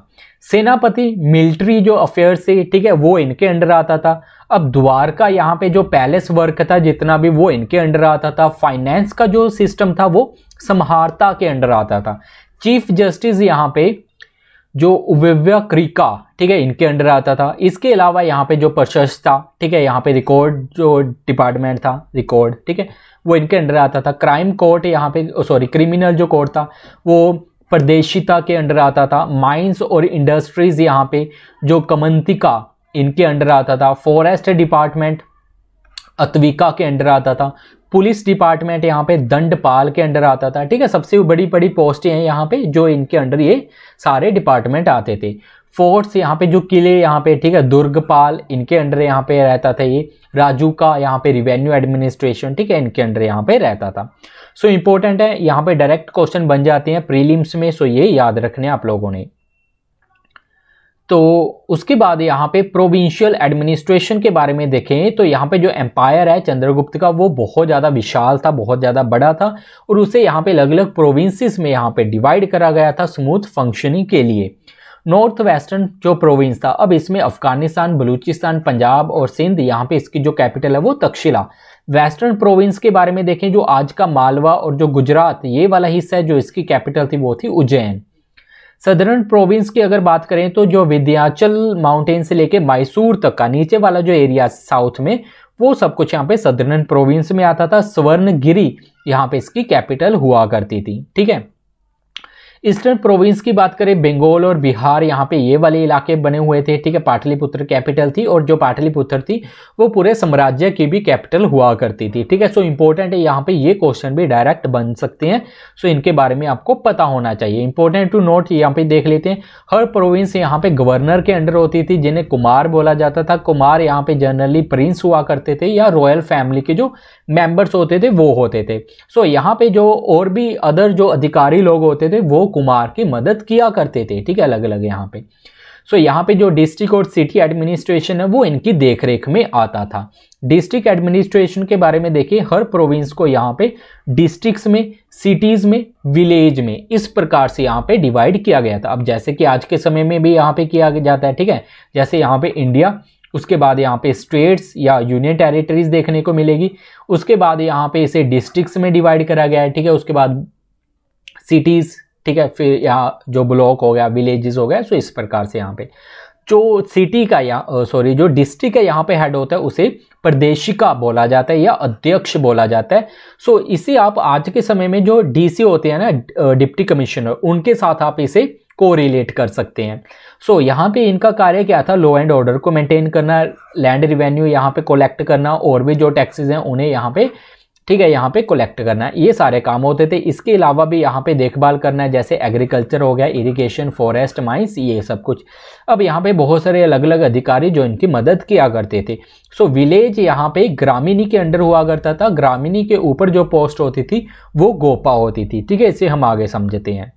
सेनापति मिलिट्री जो अफेयर से ठीक है वो इनके अंडर आता था अब द्वार का यहाँ पे जो पैलेस वर्क था जितना भी वो इनके अंडर आता था फाइनेंस का जो सिस्टम था वो समहारता के अंडर आता था चीफ जस्टिस यहाँ पे जो उव्यक्रिका क्रिका ठीक है इनके अंडर आता था इसके अलावा यहाँ पे जो प्रशस्त था ठीक है यहाँ पे रिकॉर्ड जो डिपार्टमेंट था रिकॉर्ड ठीक है वो इनके अंडर आता था क्राइम कोर्ट यहाँ पे सॉरी क्रिमिनल जो कोर्ट था वो प्रदेशिता के अंडर आता था माइंस और इंडस्ट्रीज़ यहाँ पे जो कमंतिका इनके अंडर आता था फॉरेस्ट डिपार्टमेंट अतविका के अंडर आता था पुलिस डिपार्टमेंट यहाँ पे दंडपाल के अंडर आता था ठीक है सबसे बड़ी बड़ी पोस्टें हैं यहाँ पे जो इनके अंडर ये सारे डिपार्टमेंट आते थे फोर्ट्स यहाँ पे जो किले यहाँ पे ठीक है दुर्गपाल इनके अंडर यहाँ पे रहता था ये राजू का यहाँ पे रिवेन्यू एडमिनिस्ट्रेशन ठीक है इनके अंडर यहाँ पे रहता था सो so, इंपॉर्टेंट है यहाँ पे डायरेक्ट क्वेश्चन बन जाते हैं प्रीलिम्स में सो so ये याद रखने आप लोगों ने तो उसके बाद यहाँ पे प्रोविंशियल एडमिनिस्ट्रेशन के बारे में देखें तो यहाँ पे जो एम्पायर है चंद्रगुप्त का वो बहुत ज़्यादा विशाल था बहुत ज़्यादा बड़ा था और उसे यहाँ पे अलग अलग प्रोविंसेस में यहाँ पे डिवाइड करा गया था स्मूथ फंक्शनिंग के लिए नॉर्थ वेस्टर्न जो प्रोविंस था अब इसमें अफगानिस्तान बलूचिस्तान पंजाब और सिंध यहाँ पे इसकी जो कैपिटल है वो तक्षशिला वेस्टर्न प्रोविंस के बारे में देखें जो आज का मालवा और जो गुजरात ये वाला हिस्सा है जो इसकी कैपिटल थी वो थी उज्जैन सदरन प्रोविंस की अगर बात करें तो जो विद्याचल माउंटेन से लेके मैसूर तक का नीचे वाला जो एरिया साउथ में वो सब कुछ यहाँ पे सदरन प्रोविंस में आता था स्वर्णगिरी यहाँ पे इसकी कैपिटल हुआ करती थी ठीक है ईस्टर्न प्रोविंस की बात करें बंगाल और बिहार यहाँ पे ये वाले इलाके बने हुए थे ठीक है पाटलिपुत्र कैपिटल थी और जो पाटलिपुत्र थी वो पूरे साम्राज्य की भी कैपिटल हुआ करती थी ठीक है सो इंपॉर्टेंट है यहाँ पे ये क्वेश्चन भी डायरेक्ट बन सकते हैं सो इनके बारे में आपको पता होना चाहिए इंपॉर्टेंट टू नोट यहाँ पे देख लेते हैं हर प्रोविंस यहाँ पे गवर्नर के अंडर होती थी जिन्हें कुमार बोला जाता था कुमार यहाँ पे जनरली प्रिंस हुआ करते थे या रॉयल फैमिली के जो मेंबर्स होते थे वो होते थे सो so, यहाँ पे जो और भी अदर जो अधिकारी लोग होते थे वो कुमार की मदद किया करते थे ठीक है अलग अलग यहाँ पे सो so, यहाँ पे जो डिस्ट्रिक्ट और सिटी एडमिनिस्ट्रेशन है वो इनकी देखरेख में आता था डिस्ट्रिक्ट एडमिनिस्ट्रेशन के बारे में देखिए हर प्रोविंस को यहाँ पे डिस्ट्रिक्ट्स में सिटीज़ में विलेज में इस प्रकार से यहाँ पे डिवाइड किया गया था अब जैसे कि आज के समय में भी यहाँ पे किया जाता है ठीक है जैसे यहाँ पे इंडिया उसके बाद यहाँ पे स्टेट्स या यूनियन टेरिटरीज देखने को मिलेगी उसके बाद यहाँ पे इसे डिस्ट्रिक्ट्स में डिवाइड करा गया है ठीक है उसके बाद सिटीज़ ठीक है फिर यहाँ जो ब्लॉक हो गया विलेजेस हो गया सो इस प्रकार से यहाँ पे जो सिटी का यहाँ सॉरी जो डिस्ट्रिक्ट है यहाँ पे हेड होता है उसे प्रदेशिका बोला जाता है या अध्यक्ष बोला जाता है सो इसे आप आज के समय में जो डीसी होते हैं ना डिप्टी कमिश्नर उनके साथ आप इसे को रिलेट कर सकते हैं सो so, यहाँ पे इनका कार्य क्या था लॉ एंड ऑर्डर को मेंटेन करना लैंड रिवेन्यू यहाँ पे कलेक्ट करना और भी जो टैक्सेस हैं उन्हें यहाँ पे ठीक है यहाँ पे कलेक्ट करना ये सारे काम होते थे इसके अलावा भी यहाँ पे देखभाल करना है जैसे एग्रीकल्चर हो गया इरिगेशन फॉरेस्ट माइंस ये सब कुछ अब यहाँ पे बहुत सारे अलग अलग अधिकारी जो इनकी मदद किया करते थे सो विलेज यहाँ पे ग्रामीणी के अंडर हुआ करता था ग्रामीणी के ऊपर जो पोस्ट होती थी वो गोपा होती थी ठीक है इसे हम आगे समझते हैं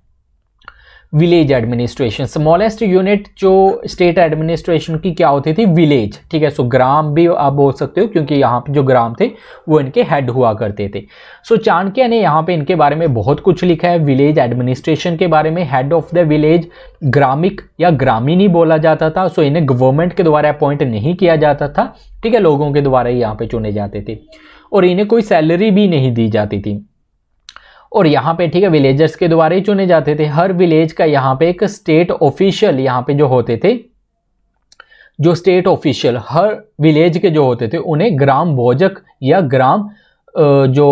विलेज एडमिनिस्ट्रेशन स्मॉलेस्ट यूनिट जो स्टेट एडमिनिस्ट्रेशन की क्या होती थी विलेज ठीक है सो ग्राम भी आप बोल सकते हो क्योंकि यहाँ पे जो ग्राम थे वो इनके हेड हुआ करते थे सो so, चाणक्य ने यहाँ पे इनके बारे में बहुत कुछ लिखा है विलेज एडमिनिस्ट्रेशन के बारे में हेड ऑफ द विलेज ग्रामिक या ग्रामीण ही बोला जाता था सो so, इन्हें गवर्नमेंट के द्वारा अपॉइंट नहीं किया जाता था ठीक है लोगों के द्वारा ही यहाँ पे चुने जाते थे और इन्हें कोई सैलरी भी नहीं दी जाती थी और यहाँ पे ठीक है विलेजर्स के द्वारा ही चुने जाते थे हर विलेज का यहाँ पे एक स्टेट ऑफिशियल यहाँ पे जो होते थे जो स्टेट ऑफिशियल हर विलेज के जो होते थे उन्हें ग्राम भोजक या ग्राम जो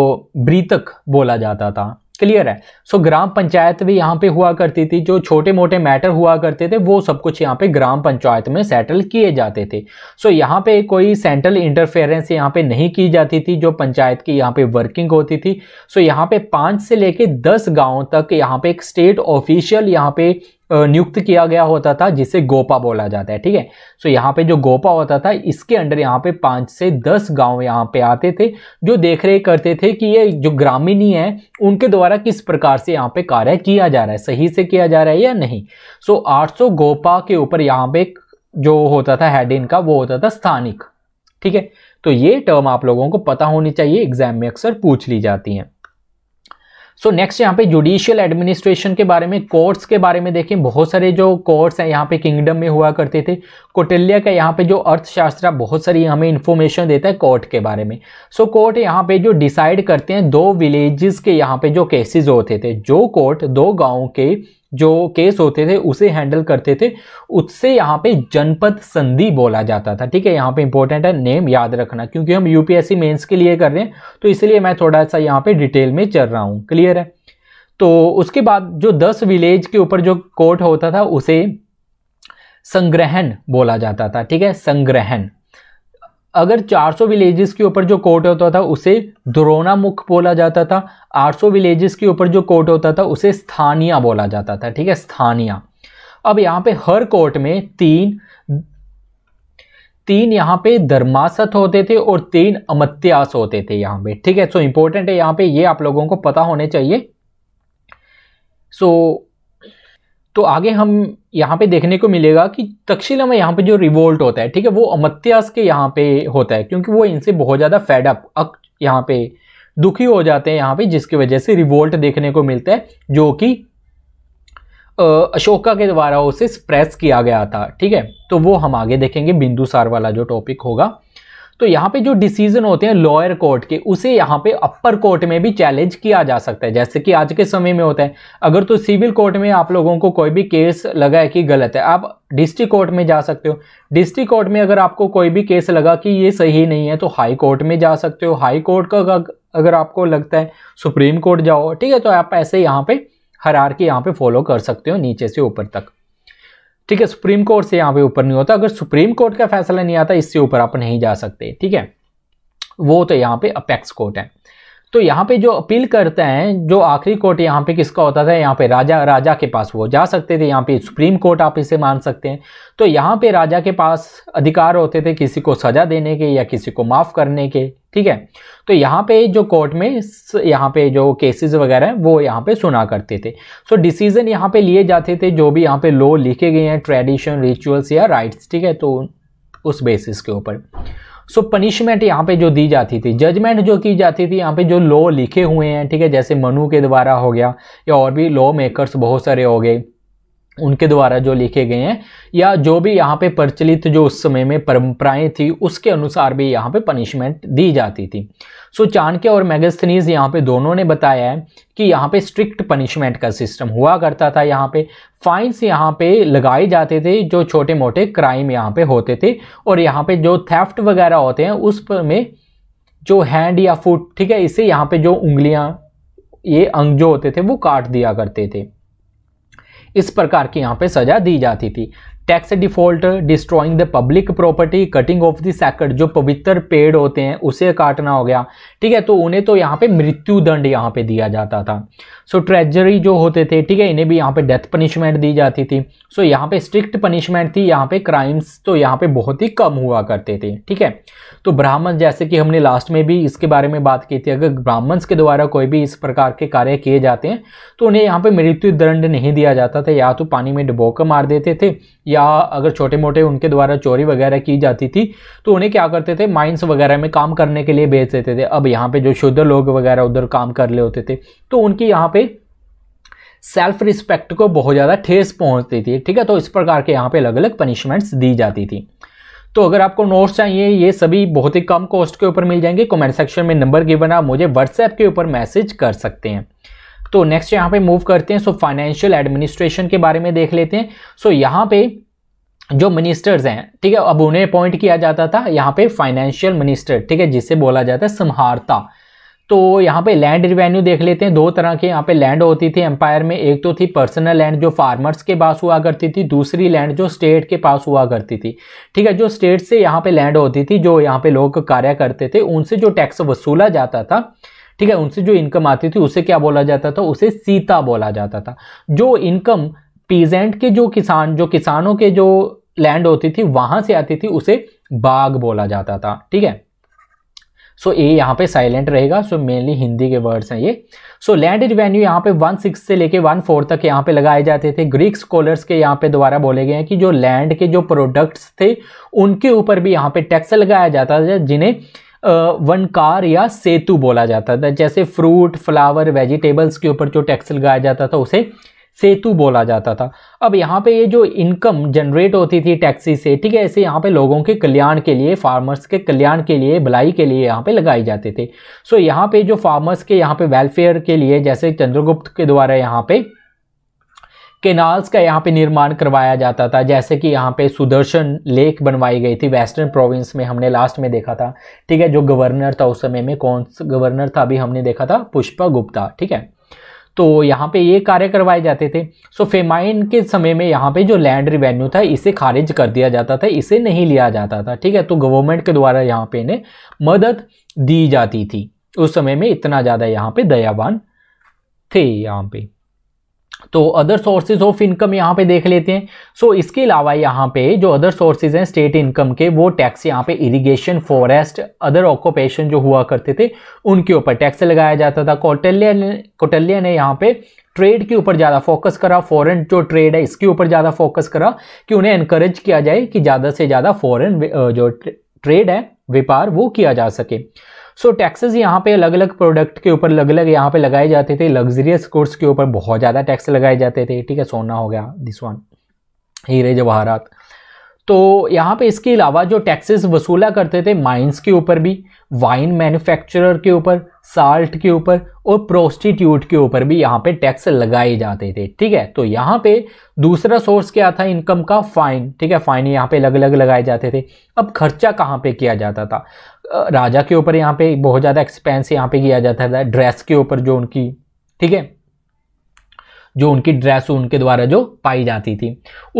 ब्रीतक बोला जाता था क्लियर है सो ग्राम पंचायत भी यहाँ पे हुआ करती थी जो छोटे मोटे मैटर हुआ करते थे वो सब कुछ यहाँ पे ग्राम पंचायत में सेटल किए जाते थे सो यहाँ पे कोई सेंट्रल इंटरफेरेंस यहाँ पे नहीं की जाती थी जो पंचायत की यहाँ पे वर्किंग होती थी सो यहाँ पे पाँच से लेके दस गाँव तक यहाँ पे एक स्टेट ऑफिशियल यहाँ पे नियुक्त किया गया होता था जिसे गोपा बोला जाता है ठीक है सो यहाँ पे जो गोपा होता था इसके अंडर यहाँ पे पाँच से दस गांव यहाँ पे आते थे जो देख रेख करते थे कि ये जो ही है उनके द्वारा किस प्रकार से यहाँ पे कार्य किया जा रहा है सही से किया जा रहा है या नहीं सो आठ गोपा के ऊपर यहाँ पे जो होता था हेड इनका वो होता था स्थानिक ठीक है तो ये टर्म आप लोगों को पता होनी चाहिए एग्जाम में अक्सर पूछ ली जाती हैं सो नेक्स्ट यहाँ पे जुडिशियल एडमिनिस्ट्रेशन के बारे में कोर्ट्स के बारे में देखें बहुत सारे जो कोर्ट्स हैं यहाँ पे किंगडम में हुआ करते थे कोटिल्या का यहाँ पे जो अर्थशास्त्र बहुत सारी हमें इन्फॉर्मेशन देता है कोर्ट के बारे में सो so, कोर्ट यहाँ पे जो डिसाइड करते हैं दो विलेजेस के यहाँ पे जो केसेस होते थे जो कोर्ट दो गाँव के जो केस होते थे उसे हैंडल करते थे उससे यहाँ पे जनपद संधि बोला जाता था ठीक है यहाँ पे इंपॉर्टेंट है नेम याद रखना क्योंकि हम यूपीएससी मेंस के लिए कर रहे हैं तो इसलिए मैं थोड़ा सा यहाँ पे डिटेल में चल रहा हूँ क्लियर है तो उसके बाद जो दस विलेज के ऊपर जो कोर्ट होता था उसे संग्रहण बोला जाता था ठीक है संग्रहण अगर 400 विलेजेस के ऊपर जो कोर्ट होता था उसे द्रोना मुख बोला जाता था 800 विलेजेस के ऊपर जो कोर्ट होता था उसे स्थानिया बोला जाता था ठीक है स्थानिया अब यहाँ पे हर कोर्ट में तीन तीन यहाँ पे धर्मासत होते थे और तीन अमत्यास होते थे यहाँ पे ठीक है सो so, है यहाँ पे ये आप लोगों को पता होने चाहिए सो so, तो आगे हम यहाँ पे देखने को मिलेगा कि तक्षशिला में यहाँ पे जो रिवोल्ट होता है ठीक है वो अमत्यास के यहाँ पे होता है क्योंकि वो इनसे बहुत ज़्यादा फैडअप अक यहाँ पे दुखी हो जाते हैं यहाँ पे जिसकी वजह से रिवोल्ट देखने को मिलता है जो कि अशोका के द्वारा उसे स्प्रेस किया गया था ठीक है तो वो हम आगे देखेंगे बिंदुसार वाला जो टॉपिक होगा तो यहाँ पे जो डिसीजन होते हैं लॉयर कोर्ट के उसे यहाँ पे अपर कोर्ट में भी चैलेंज किया जा सकता है जैसे कि आज के समय में होता है अगर तो सिविल कोर्ट में आप लोगों को कोई भी केस लगा है कि गलत है आप डिस्ट्रिक्ट कोर्ट में जा सकते हो डिस्ट्रिक्ट कोर्ट में अगर आपको कोई भी केस लगा कि ये सही नहीं है तो हाई कोर्ट में जा सकते हो हाई कोर्ट का अगर आपको लगता है सुप्रीम कोर्ट जाओ ठीक है तो आप ऐसे यहाँ पे हरार के यहाँ पे फॉलो कर सकते हो नीचे से ऊपर तक ठीक है सुप्रीम कोर्ट से यहाँ पे ऊपर नहीं होता अगर सुप्रीम कोर्ट का फैसला नहीं आता इससे ऊपर आप नहीं जा सकते ठीक है वो तो यहाँ पे अपेक्स कोर्ट है तो यहाँ पे जो अपील करते हैं जो आखिरी कोर्ट यहाँ पे किसका होता था यहाँ पे राजा राजा के पास वो जा सकते थे यहाँ पे सुप्रीम कोर्ट आप इसे मान सकते हैं तो यहाँ पे राजा के पास अधिकार होते थे किसी को सजा देने के या किसी को माफ़ करने के ठीक है तो यहाँ पे जो कोर्ट में यहाँ पे जो केसेस वगैरह हैं वो यहाँ पे सुना करते थे सो so, डिसीजन यहाँ पे लिए जाते थे जो भी यहाँ पे लॉ लिखे गए हैं ट्रेडिशन रिचुअल्स या राइट्स ठीक है तो उस बेसिस के ऊपर सो पनिशमेंट यहाँ पे जो दी जाती थी जजमेंट जो की जाती थी यहाँ पे जो लॉ लिखे हुए हैं ठीक है जैसे मनु के द्वारा हो गया या और भी लॉ मेकर्स बहुत सारे हो गए उनके द्वारा जो लिखे गए हैं या जो भी यहाँ पे प्रचलित जो उस समय में परंपराएं थी उसके अनुसार भी यहाँ पे पनिशमेंट दी जाती थी सो so, चाणक्य और मैगस्थनीज यहाँ पे दोनों ने बताया है कि यहाँ पे स्ट्रिक्ट पनिशमेंट का सिस्टम हुआ करता था यहाँ पे फाइन्स यहाँ पे लगाए जाते थे जो छोटे मोटे क्राइम यहाँ पे होते थे और यहाँ पे जो थेफ्ट वगैरह होते हैं उस में जो हैंड या फुट ठीक है इसे यहाँ पे जो उंगलियाँ ये अंग जो होते थे वो काट दिया करते थे इस प्रकार की यहाँ पे सजा दी जाती थी tax default destroying the public property cutting of the sacred जो पवित्र पेड़ होते हैं उसे काटना हो गया ठीक है तो उन्हें तो यहाँ पे मृत्यु दंड यहाँ पे दिया जाता था सो so, ट्रेजरी जो होते थे ठीक है इन्हें भी यहाँ पे डेथ पनिशमेंट दी जाती थी सो so, यहाँ पे स्ट्रिक्ट पनिशमेंट थी यहाँ पे क्राइम्स तो यहाँ पे बहुत ही कम हुआ करते थे ठीक है तो ब्राह्मण जैसे कि हमने लास्ट में भी इसके बारे में बात की थी अगर ब्राह्मण्स के द्वारा कोई भी इस प्रकार के कार्य किए जाते हैं तो उन्हें यहाँ पे मृत्यु दंड नहीं दिया जाता था या तो पानी में डुबोकर मार देते थे या या अगर छोटे मोटे उनके द्वारा चोरी वगैरह की जाती थी तो उन्हें क्या करते थे माइंस वगैरह में काम करने के लिए भेज देते थे अब यहाँ पे जो शुद्ध लोग वगैरह उधर काम कर ले होते थे तो उनकी यहाँ पे सेल्फ रिस्पेक्ट को बहुत ज़्यादा ठेस पहुँचती थी ठीक है तो इस प्रकार के यहाँ पर अलग अलग पनिशमेंट्स दी जाती थी तो अगर आपको नोट्स चाहिए ये सभी बहुत ही कम कॉस्ट के ऊपर मिल जाएंगे कमेंट सेक्शन में नंबर गिवन आप मुझे व्हाट्सएप के ऊपर मैसेज कर सकते हैं तो नेक्स्ट यहाँ पे मूव करते हैं सो फाइनेंशियल एडमिनिस्ट्रेशन के बारे में देख लेते हैं सो यहाँ पे जो मिनिस्टर्स हैं ठीक है अब उन्हें अपॉइंट किया जाता था यहाँ पे फाइनेंशियल मिनिस्टर ठीक है जिसे बोला जाता है संहारता तो यहाँ पे लैंड रिवेन्यू देख लेते हैं दो तरह के यहाँ पे लैंड होती थी एम्पायर में एक तो थी पर्सनल लैंड जो फार्मर्स के पास हुआ करती थी दूसरी लैंड जो स्टेट के पास हुआ करती थी ठीक है जो स्टेट से यहाँ पे लैंड होती थी जो यहाँ पे लोग कार्य करते थे उनसे जो टैक्स वसूला जाता था ठीक है उनसे जो इनकम आती थी उसे क्या बोला जाता था उसे सीता बोला जाता था जो इनकम पीजेंट के जो किसान जो किसानों के जो लैंड होती थी वहां से आती थी उसे बाग बोला जाता था ठीक है सो ए यहाँ पे साइलेंट रहेगा सो मेनली हिंदी के वर्ड्स हैं ये सो लैंड रिवेन्यू यहाँ पे वन सिक्स से लेके वन फोर तक यहाँ पे लगाए जाते थे ग्रीक स्कॉलर्स के यहाँ पे द्वारा बोले गए हैं कि जो लैंड के जो प्रोडक्ट्स थे उनके ऊपर भी यहाँ पे टैक्स लगाया जाता था जिन्हें वनकार या सेतु बोला जाता था जैसे फ्रूट फ्लावर वेजिटेबल्स के ऊपर जो टैक्स लगाया जाता था उसे सेतु बोला जाता था अब यहाँ पे ये जो इनकम जनरेट होती थी टैक्सी से ठीक है ऐसे यहाँ पे लोगों के कल्याण के लिए फार्मर्स के कल्याण के लिए भलाई के लिए यहाँ पे लगाए जाते थे सो यहाँ पे जो फार्मर्स के यहाँ पे वेलफेयर के लिए जैसे चंद्रगुप्त के द्वारा यहाँ पे केनाल्स का यहाँ पे निर्माण करवाया जाता था जैसे कि यहाँ पे सुदर्शन लेक बनवाई गई थी वेस्टर्न प्रोविंस में हमने लास्ट में देखा था ठीक है जो गवर्नर था उस समय में कौन सा गवर्नर था अभी हमने देखा था पुष्पा गुप्ता ठीक है तो यहाँ पे ये कार्य करवाए जाते थे सो फेमाइन के समय में यहाँ पे जो लैंड रिवेन्यू था इसे खारिज कर दिया जाता था इसे नहीं लिया जाता था ठीक है तो गवर्नमेंट के द्वारा यहाँ पे इन्हें मदद दी जाती थी उस समय में इतना ज़्यादा यहाँ पे दयावान थे यहाँ पे तो अदर सोर्सेज ऑफ इनकम यहाँ पे देख लेते हैं सो so, इसके अलावा यहाँ पे जो अदर सोर्सेज हैं स्टेट इनकम के वो टैक्स यहाँ पे इरिगेशन फॉरेस्ट अदर ऑक्यूपेशन जो हुआ करते थे उनके ऊपर टैक्स लगाया जाता था कौटल्य ने कौटल्य ने यहाँ पे ट्रेड के ऊपर ज़्यादा फोकस करा फॉरेन जो ट्रेड है इसके ऊपर ज़्यादा फोकस करा कि उन्हें इनक्रेज किया जाए कि ज़्यादा से ज़्यादा फॉरन जो ट्रेड है व्यापार वो किया जा सके सो टैक्सेस यहाँ पे अलग अलग प्रोडक्ट के ऊपर अलग अलग यहाँ पे लगाए जाते थे लग्जरियस गुड्स के ऊपर बहुत ज़्यादा टैक्स लगाए जाते थे ठीक है सोना हो गया दिस वन हीरे जवाहरात तो यहाँ पे इसके अलावा जो टैक्सेस वसूला करते थे माइंस के ऊपर भी वाइन मैन्युफैक्चरर के ऊपर साल्ट के ऊपर और प्रोस्टिट्यूट के ऊपर भी यहाँ पे टैक्स लगाए जाते थे ठीक है तो यहाँ पे दूसरा सोर्स क्या था इनकम का फाइन ठीक है फाइन यहाँ पे अलग अलग लगाए जाते थे अब खर्चा कहाँ पे किया जाता था राजा के ऊपर यहाँ पे बहुत ज़्यादा एक्सपेंस यहाँ पे किया जाता था ड्रेस के ऊपर जो उनकी ठीक है जो उनकी ड्रेस उनके द्वारा जो पाई जाती थी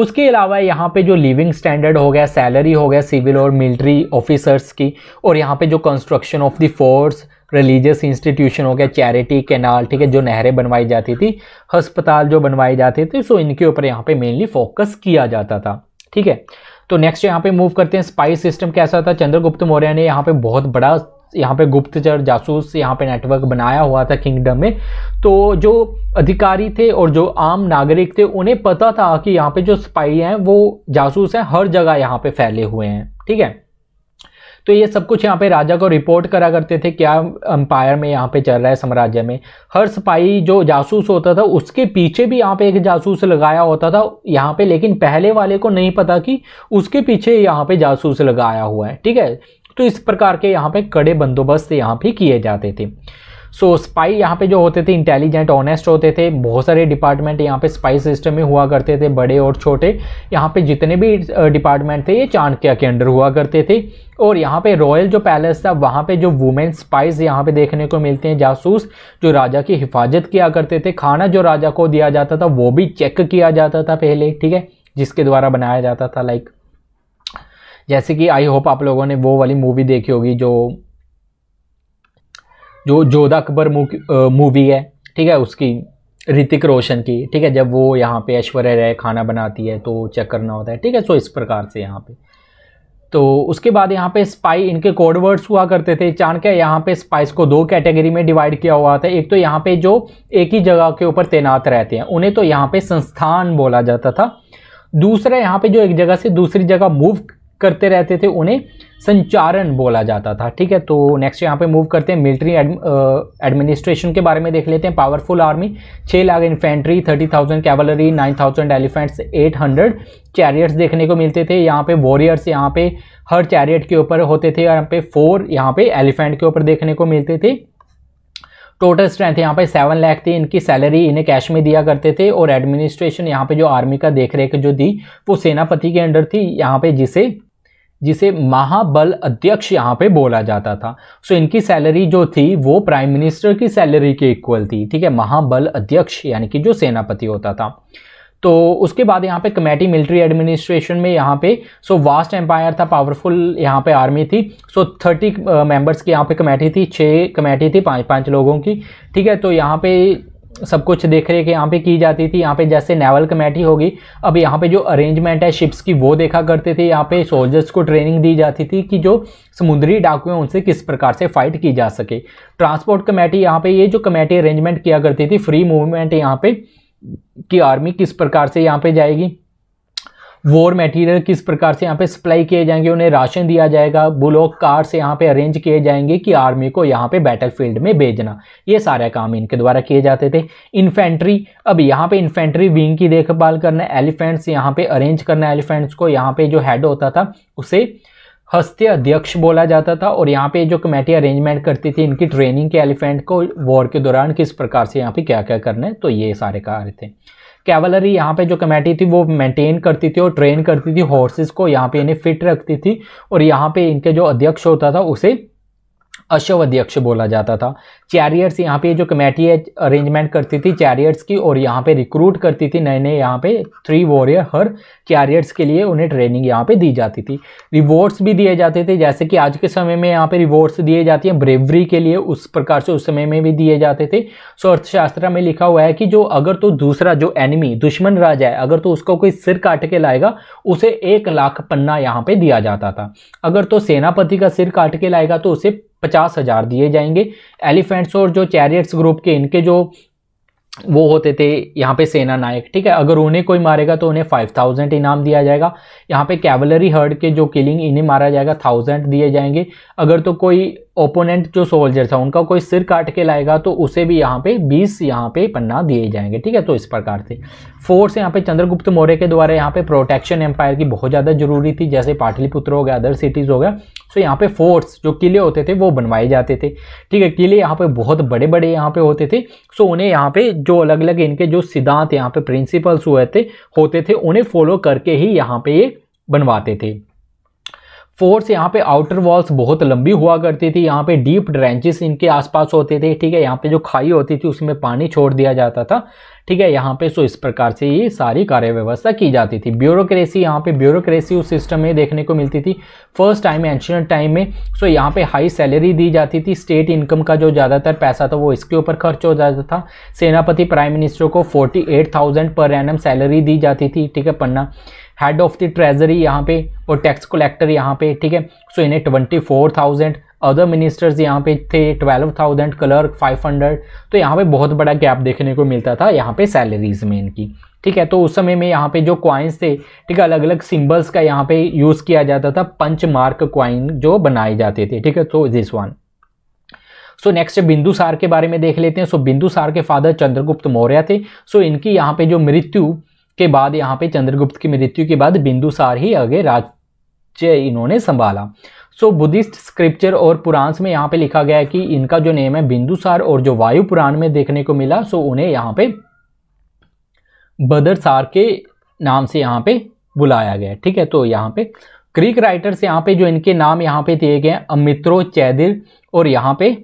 उसके अलावा यहाँ पे जो लिविंग स्टैंडर्ड हो गया सैलरी हो गया सिविल और मिलिट्री ऑफिसर्स की और यहाँ पे जो construction of the forts religious institution हो गया चैरिटी कैनाल ठीक है जो नहरें बनवाई जाती थी अस्पताल जो बनवाए जाते थे सो इनके ऊपर यहाँ पर मेनली फोकस किया जाता था ठीक है तो नेक्स्ट यहाँ पे मूव करते हैं स्पाई सिस्टम कैसा था चंद्रगुप्त मौर्य ने यहाँ पे बहुत बड़ा यहाँ पे गुप्तचर जासूस यहाँ पे नेटवर्क बनाया हुआ था किंगडम में तो जो अधिकारी थे और जो आम नागरिक थे उन्हें पता था कि यहाँ पे जो स्पाई हैं वो जासूस हैं हर जगह यहाँ पे फैले हुए हैं ठीक है तो ये सब कुछ यहाँ पे राजा को रिपोर्ट करा करते थे क्या अंपायर में यहाँ पे चल रहा है साम्राज्य में हर सिपाही जो जासूस होता था उसके पीछे भी यहाँ पे एक जासूस लगाया होता था यहाँ पे लेकिन पहले वाले को नहीं पता कि उसके पीछे यहाँ पे जासूस लगाया हुआ है ठीक है तो इस प्रकार के यहाँ पे कड़े बंदोबस्त यहाँ पे किए जाते थे सो so, स्पाई यहाँ पे जो होते थे इंटेलिजेंट ऑनेस्ट होते थे बहुत सारे डिपार्टमेंट यहाँ पे स्पाई सिस्टम में हुआ करते थे बड़े और छोटे यहाँ पे जितने भी डिपार्टमेंट थे ये चाणक्य के अंडर हुआ करते थे और यहाँ पे रॉयल जो पैलेस था वहाँ पे जो वुमेन स्पाइस यहाँ पे देखने को मिलते हैं जासूस जो राजा की हिफाजत किया करते थे खाना जो राजा को दिया जाता था वो भी चेक किया जाता था पहले ठीक है जिसके द्वारा बनाया जाता था लाइक जैसे कि आई होप आप लोगों ने वो वाली मूवी देखी होगी जो जो जोधा अकबर मूवी है ठीक है उसकी ऋतिक रोशन की ठीक है जब वो यहाँ पे ऐश्वर्य राय खाना बनाती है तो चेक करना होता है ठीक है सो इस प्रकार से यहाँ पे तो उसके बाद यहाँ पे स्पाई इनके कोड वर्ड्स हुआ करते थे चाणक्य यहाँ पे स्पाइस को दो कैटेगरी में डिवाइड किया हुआ था एक तो यहाँ पे जो एक ही जगह के ऊपर तैनात रहते हैं उन्हें तो यहाँ पे संस्थान बोला जाता था दूसरा यहाँ पे जो एक जगह से दूसरी जगह मूव करते रहते थे उन्हें संचारण बोला जाता था ठीक है तो नेक्स्ट यहाँ पे मूव करते हैं मिलिट्री एडमिनिस्ट्रेशन के बारे में देख लेते हैं पावरफुल आर्मी छः lakh infantry thirty thousand cavalry nine thousand elephants eight hundred chariots देखने को मिलते थे यहाँ पे वॉरियर्स यहाँ पे हर चैरियट के ऊपर होते थे यहाँ पे फोर यहाँ पे एलिफेंट के ऊपर देखने को मिलते थे टोटल स्ट्रेंथ यहाँ पे सेवन लाख थी इनकी सैलरी इन्हें कैश में दिया करते थे और एडमिनिस्ट्रेशन यहाँ पे जो आर्मी का देख रेख जो दी वो सेनापति के अंडर थी यहाँ पे जिसे जिसे महाबल अध्यक्ष यहाँ पे बोला जाता था सो so, इनकी सैलरी जो थी वो प्राइम मिनिस्टर की सैलरी के इक्वल थी ठीक है महाबल अध्यक्ष यानी कि जो सेनापति होता था तो उसके बाद यहाँ पे कमेटी मिलिट्री एडमिनिस्ट्रेशन में यहाँ पे सो वास्ट एम्पायर था पावरफुल यहाँ पे आर्मी थी सो थर्टी मेंबर्स की यहाँ पे कमेटी थी छः कमेटी थी पाँच पाँच लोगों की ठीक है तो यहाँ पे सब कुछ देख रेख यहाँ पे की जाती थी यहाँ पे जैसे नेवल कमेटी होगी अब यहाँ पे जो अरेंजमेंट है शिप्स की वो देखा करते थे यहाँ पे सोल्जर्स को ट्रेनिंग दी जाती थी कि जो समुद्री डाकू हैं उनसे किस प्रकार से फाइट की जा सके ट्रांसपोर्ट कमेटी यहाँ पे ये जो कमेटी अरेंजमेंट किया करती थी फ्री मूवमेंट यहाँ पे कि आर्मी किस प्रकार से यहाँ पे जाएगी वॉर मटेरियल किस प्रकार से यहाँ पे सप्लाई किए जाएंगे उन्हें राशन दिया जाएगा कार्ड से यहाँ पे अरेंज किए जाएंगे कि आर्मी को यहाँ पे बैटलफील्ड में भेजना ये सारे काम इनके द्वारा किए जाते थे इन्फेंट्री अब यहाँ पे इन्फेंट्री विंग की देखभाल करना एलिफेंट्स यहाँ पे अरेंज करना एलिफेंट्स को यहाँ पे जो हेड होता था उसे हस्ते अध्यक्ष बोला जाता था और यहाँ पे जो कमेटी अरेंजमेंट करती थी इनकी ट्रेनिंग के एलिफेंट को वॉर के दौरान किस प्रकार से यहाँ पे क्या क्या करना है तो ये सारे कार्य थे कैवलरी यहाँ पे जो कमेटी थी वो मेंटेन करती थी और ट्रेन करती थी हॉर्सेस को यहाँ पे इन्हें फिट रखती थी और यहाँ पे इनके जो अध्यक्ष होता था उसे अशव अध्यक्ष बोला जाता था चैरियर्स यहाँ पे जो कमेटी है अरेंजमेंट करती थी चैरियर्स की और यहाँ पे रिक्रूट करती थी नए नए यहाँ पे थ्री वॉरियर हर चैरियर्स के लिए उन्हें ट्रेनिंग यहाँ पे दी जाती थी रिवॉर्ड्स भी दिए जाते थे जैसे कि आज के समय में यहाँ पे रिवॉर्ड्स दिए जाते हैं ब्रेवरी के लिए उस प्रकार से उस समय में भी दिए जाते थे सो अर्थशास्त्र में लिखा हुआ है कि जो अगर तो दूसरा जो एनिमी दुश्मन राजा है अगर तो उसको कोई सिर काट के लाएगा उसे एक लाख पन्ना यहाँ पे दिया जाता था अगर तो सेनापति का सिर काट के लाएगा तो उसे पचास हज़ार दिए जाएंगे एलिफेंट्स और जो चैरियट्स ग्रुप के इनके जो वो होते थे यहाँ पे सेना नायक ठीक है अगर उन्हें कोई मारेगा तो उन्हें फाइव थाउजेंड इनाम दिया जाएगा यहाँ पे कैवलरी हर्ड के जो किलिंग इन्हें मारा जाएगा थाउजेंड दिए जाएंगे अगर तो कोई ओपोनेंट जो सोल्जर था उनका कोई सिर काट के लाएगा तो उसे भी यहाँ पे 20 यहाँ पे पन्ना दिए जाएंगे ठीक है तो इस प्रकार से फोर्स यहाँ पे चंद्रगुप्त मौर्य के द्वारा यहाँ पे प्रोटेक्शन एम्पायर की बहुत ज़्यादा जरूरी थी जैसे पाटलिपुत्र हो गया अदर सिटीज़ हो गया सो यहाँ पे फोर्ट्स जो किले होते थे वो बनवाए जाते थे ठीक है किले यहाँ पर बहुत बड़े बड़े यहाँ पे होते थे सो उन्हें यहाँ पे जो अलग अलग इनके जो सिद्धांत यहाँ पर प्रिंसिपल्स हुए थे होते थे उन्हें फॉलो करके ही यहाँ पे ये बनवाते थे फोर्स यहाँ पे आउटर वॉल्स बहुत लंबी हुआ करती थी यहाँ पे डीप ड्रेंचेस इनके आसपास होते थे ठीक है यहाँ पे जो खाई होती थी उसमें पानी छोड़ दिया जाता था ठीक है यहाँ पे सो इस प्रकार से ये सारी कार्य व्यवस्था की जाती थी ब्यूरोक्रेसी यहाँ पे ब्यूरोक्रेसी उस सिस्टम में देखने को मिलती थी फर्स्ट टाइम एंशियंट टाइम में सो यहाँ पे हाई सैलरी दी जाती थी स्टेट इनकम का जो ज़्यादातर पैसा था वो इसके ऊपर खर्च हो जाता था सेनापति प्राइम मिनिस्टर को forty eight thousand per annum salary दी जाती थी ठीक है पन्ना हेड ऑफ द ट्रेजरी यहाँ पे और टैक्स कलेक्टर यहाँ पे ठीक है सो इन्हें twenty four thousand other ministers यहाँ पे थे twelve thousand clerk five hundred तो यहाँ पे बहुत बड़ा गैप देखने को मिलता था यहाँ पे सैलरीज में इनकी ठीक है तो उस समय में यहाँ पे जो क्वाइंस थे ठीक है अलग अलग सिंबल्स का यहाँ पे यूज़ किया जाता था पंच मार्क क्वाइन जो बनाए जाते थे ठीक है so this one so next बिंदु सार के बारे में देख लेते हैं सो बिंदुसार के फादर चंद्रगुप्त मौर्य थे सो इनकी यहाँ पे जो मृत्यु के बाद यहाँ पे चंद्रगुप्त की मृत्यु के बाद बिंदुसार ही आगे राज्य इन्होंने संभाला सो बुद्धिस्ट स्क्रिप्चर और पुराण में यहाँ पे लिखा गया है कि इनका जो नेम है बिंदुसार और जो वायु पुराण में देखने को मिला सो उन्हें यहाँ पे बदरसार के नाम से यहाँ पे बुलाया गया ठीक है तो यहाँ पे ग्रीक राइटर्स यहाँ पे जो इनके नाम यहाँ पे दिए गए अमित्रो चैदिर और यहाँ पे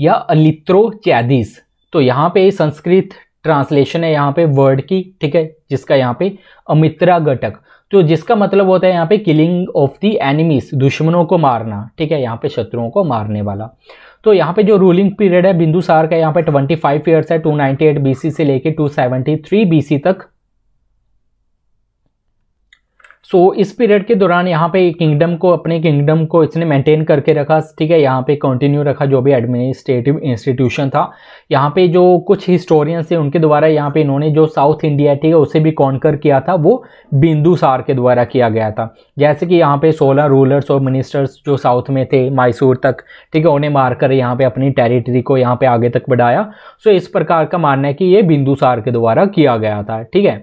या अलित्रो चैदिस तो यहाँ पे संस्कृत ट्रांसलेशन है यहाँ पे वर्ड की ठीक है जिसका यहाँ पे अमित्रा घटक तो जिसका मतलब होता है यहाँ पे किलिंग ऑफ दी एनिमीज दुश्मनों को मारना ठीक है यहाँ पे शत्रुओं को मारने वाला तो यहाँ पे जो रूलिंग पीरियड है बिंदुसार का यहाँ पे 25 फाइव ईयर्स है 298 बीसी से लेके 273 बीसी तक सो so, इस पीरियड के दौरान यहाँ पे किंगडम को अपने किंगडम को इसने मेंटेन करके रखा ठीक है यहाँ पे कंटिन्यू रखा जो भी एडमिनिस्ट्रेटिव इंस्टीट्यूशन था यहाँ पे जो कुछ हिस्टोरियंस थे उनके द्वारा यहाँ पे इन्होंने जो साउथ इंडिया ठीक है उसे भी कॉन्कर किया था वो बिंदुसार के द्वारा किया गया था जैसे कि यहाँ पे सोलह रूलर्स और मिनिस्टर्स जो साउथ में थे मैसूर तक ठीक है उन्हें मारकर यहाँ पे अपनी टेरिटरी को यहाँ पे आगे तक बढ़ाया सो so, इस प्रकार का मानना है कि ये बिंदुसार के द्वारा किया गया था ठीक है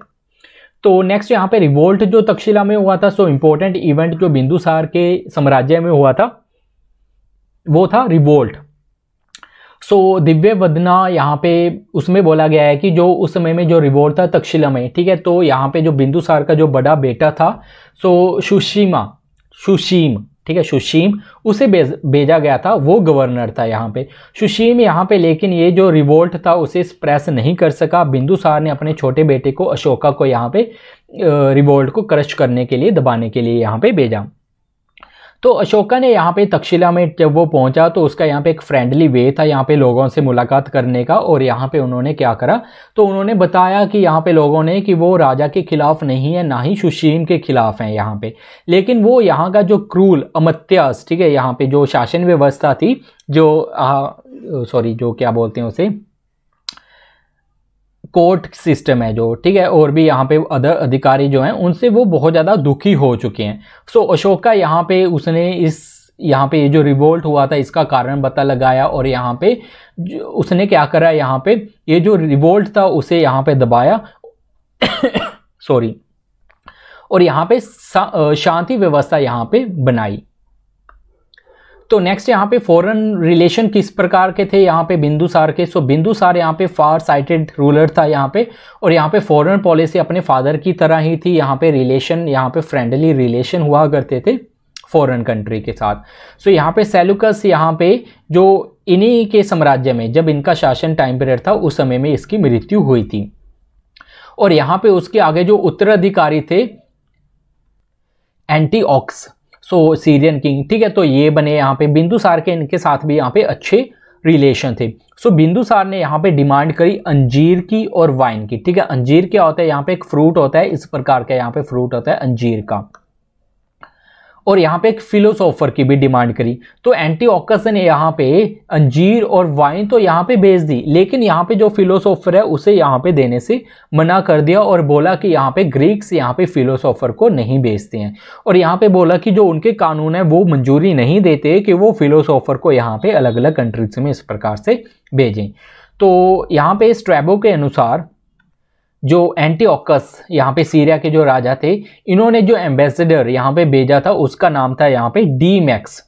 तो नेक्स्ट यहाँ पे रिवोल्ट जो तक्षशिला में हुआ था सो इम्पोर्टेंट इवेंट जो बिंदुसार के साम्राज्य में हुआ था वो था रिवोल्ट सो so, दिव्य वदना यहाँ पे उसमें बोला गया है कि जो उस समय में जो रिवोल्ट था तक्षशिला में ठीक है तो यहाँ पे जो बिंदुसार का जो बड़ा बेटा था सो so, सुशीमा सुशीम ठीक है सुशीम उसे भेजा गया था वो गवर्नर था यहाँ पे सुशीम यहाँ पे लेकिन ये जो रिवोल्ट था उसे एक्सप्रेस नहीं कर सका बिंदुसार ने अपने छोटे बेटे को अशोका को यहाँ पे रिवोल्ट को क्रश करने के लिए दबाने के लिए यहाँ पे भेजा तो अशोका ने यहाँ पे तक्षशिला में जब वो पहुंचा तो उसका यहाँ पे एक फ्रेंडली वे था यहाँ पे लोगों से मुलाकात करने का और यहाँ पे उन्होंने क्या करा तो उन्होंने बताया कि यहाँ पे लोगों ने कि वो राजा के खिलाफ नहीं है ना ही सुशीम के खिलाफ हैं यहाँ पे लेकिन वो यहाँ का जो क्रूल अमत्यास ठीक है यहाँ पे जो शासन व्यवस्था थी जो सॉरी जो क्या बोलते हैं उसे कोर्ट सिस्टम है जो ठीक है और भी यहाँ पे अदर अधिकारी जो हैं उनसे वो बहुत ज़्यादा दुखी हो चुके हैं सो so, अशोका यहाँ पे उसने इस यहाँ पे ये जो रिवोल्ट हुआ था इसका कारण पता लगाया और यहाँ पे उसने क्या करा यहाँ पे ये जो रिवोल्ट था उसे यहाँ पे दबाया सॉरी और यहाँ पे शांति व्यवस्था यहाँ पे बनाई तो नेक्स्ट यहाँ पे फॉरेन रिलेशन किस प्रकार के थे यहाँ पे बिंदुसार के सो बिंदुसार यहाँ पे फार साइटेड रूलर था यहाँ पे और यहाँ पे फॉरेन पॉलिसी अपने फादर की तरह ही थी यहाँ पे रिलेशन यहाँ पे फ्रेंडली रिलेशन हुआ करते थे फॉरेन कंट्री के साथ सो so, यहाँ पे सेलुकस यहाँ पे जो इन्हीं के साम्राज्य में जब इनका शासन टाइम पीरियड था उस समय में इसकी मृत्यु हुई थी और यहाँ पे उसके आगे जो उत्तराधिकारी थे ऑक्स सो सीरियन किंग ठीक है तो ये बने यहाँ पे बिंदुसार के इनके साथ भी यहाँ पे अच्छे रिलेशन थे सो so, बिंदुसार ने यहाँ पे डिमांड करी अंजीर की और वाइन की ठीक है अंजीर क्या होता है यहाँ पे एक फ्रूट होता है इस प्रकार का यहाँ पे फ्रूट होता है अंजीर का और यहाँ पे एक फिलोसोफर की भी डिमांड करी तो एंटी ने यहाँ पे अंजीर और वाइन तो यहाँ पे भेज दी लेकिन यहाँ पे जो फिलोसोफर है उसे यहाँ पे देने से मना कर दिया और बोला कि यहाँ पे ग्रीक्स यहाँ पे फिलोसोफर को नहीं भेजते हैं और यहाँ पे बोला कि जो उनके कानून है वो मंजूरी नहीं देते कि वो फिलोसोफर को यहाँ पे अलग अलग कंट्रीज में इस प्रकार से भेजें तो यहाँ पे स्ट्रैबो के अनुसार जो एंटी ऑकस यहाँ पे सीरिया के जो राजा थे इन्होंने जो एम्बेसडर यहाँ पे भेजा था उसका नाम था यहाँ पे डी मैक्स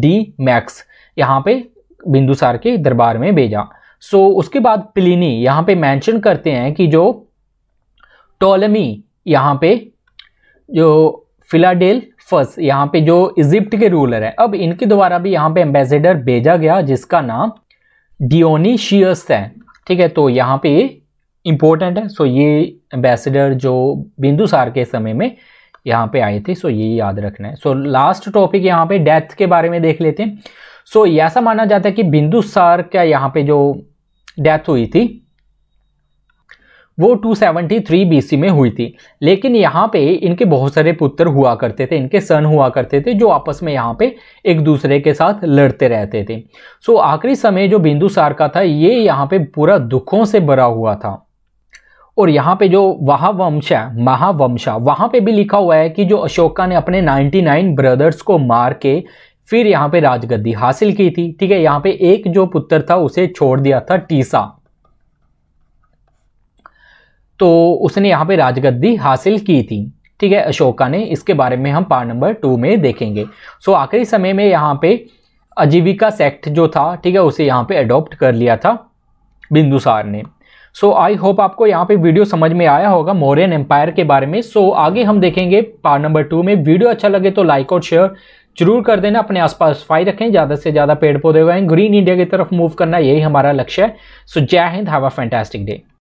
डी मैक्स यहाँ पे बिंदुसार के दरबार में भेजा सो so, उसके बाद प्लिनी यहाँ पे मेंशन करते हैं कि जो टोलमी यहाँ पे जो फिलाडेल फर्स्ट यहाँ पे जो इजिप्ट के रूलर है अब इनके द्वारा भी यहाँ पे एम्बेसडर भेजा गया जिसका नाम डियोनीशियस है ठीक है तो यहाँ पे इम्पोर्टेंट है सो ये एम्बेसडर जो बिंदुसार के समय में यहाँ पे आए थे सो ये याद रखना है सो लास्ट टॉपिक यहाँ पे डेथ के बारे में देख लेते हैं सो ऐसा माना जाता है कि बिंदुसार का यहाँ पे जो डेथ हुई थी वो 273 सेवेंटी में हुई थी लेकिन यहाँ पे इनके बहुत सारे पुत्र हुआ करते थे इनके सन हुआ करते थे जो आपस में यहाँ पे एक दूसरे के साथ लड़ते रहते थे सो आखिरी समय जो बिंदुसार का था ये यहाँ पे पूरा दुखों से भरा हुआ था और यहाँ पे जो वहावंश है महावंशा वहाँ पे भी लिखा हुआ है कि जो अशोका ने अपने 99 ब्रदर्स को मार के फिर यहाँ पे राजगद्दी हासिल की थी ठीक है यहाँ पे एक जो पुत्र था उसे छोड़ दिया था टीसा तो उसने यहाँ पे राजगद्दी हासिल की थी ठीक है अशोका ने इसके बारे में हम पार्ट नंबर टू में देखेंगे सो आखिरी समय में यहाँ पे आजीविका सेक्ट जो था ठीक है उसे यहाँ पे अडॉप्ट कर लिया था बिंदुसार ने सो आई होप आपको यहाँ पे वीडियो समझ में आया होगा मोरियन एम्पायर के बारे में सो so, आगे हम देखेंगे पार्ट नंबर टू में वीडियो अच्छा लगे तो लाइक और शेयर जरूर कर देना अपने आसपास सफाई रखें ज़्यादा से ज़्यादा पेड़ पौधे उगाएं ग्रीन इंडिया की तरफ मूव करना यही हमारा लक्ष्य है सो जय हिंद हैव अ फैंटेस्टिक डे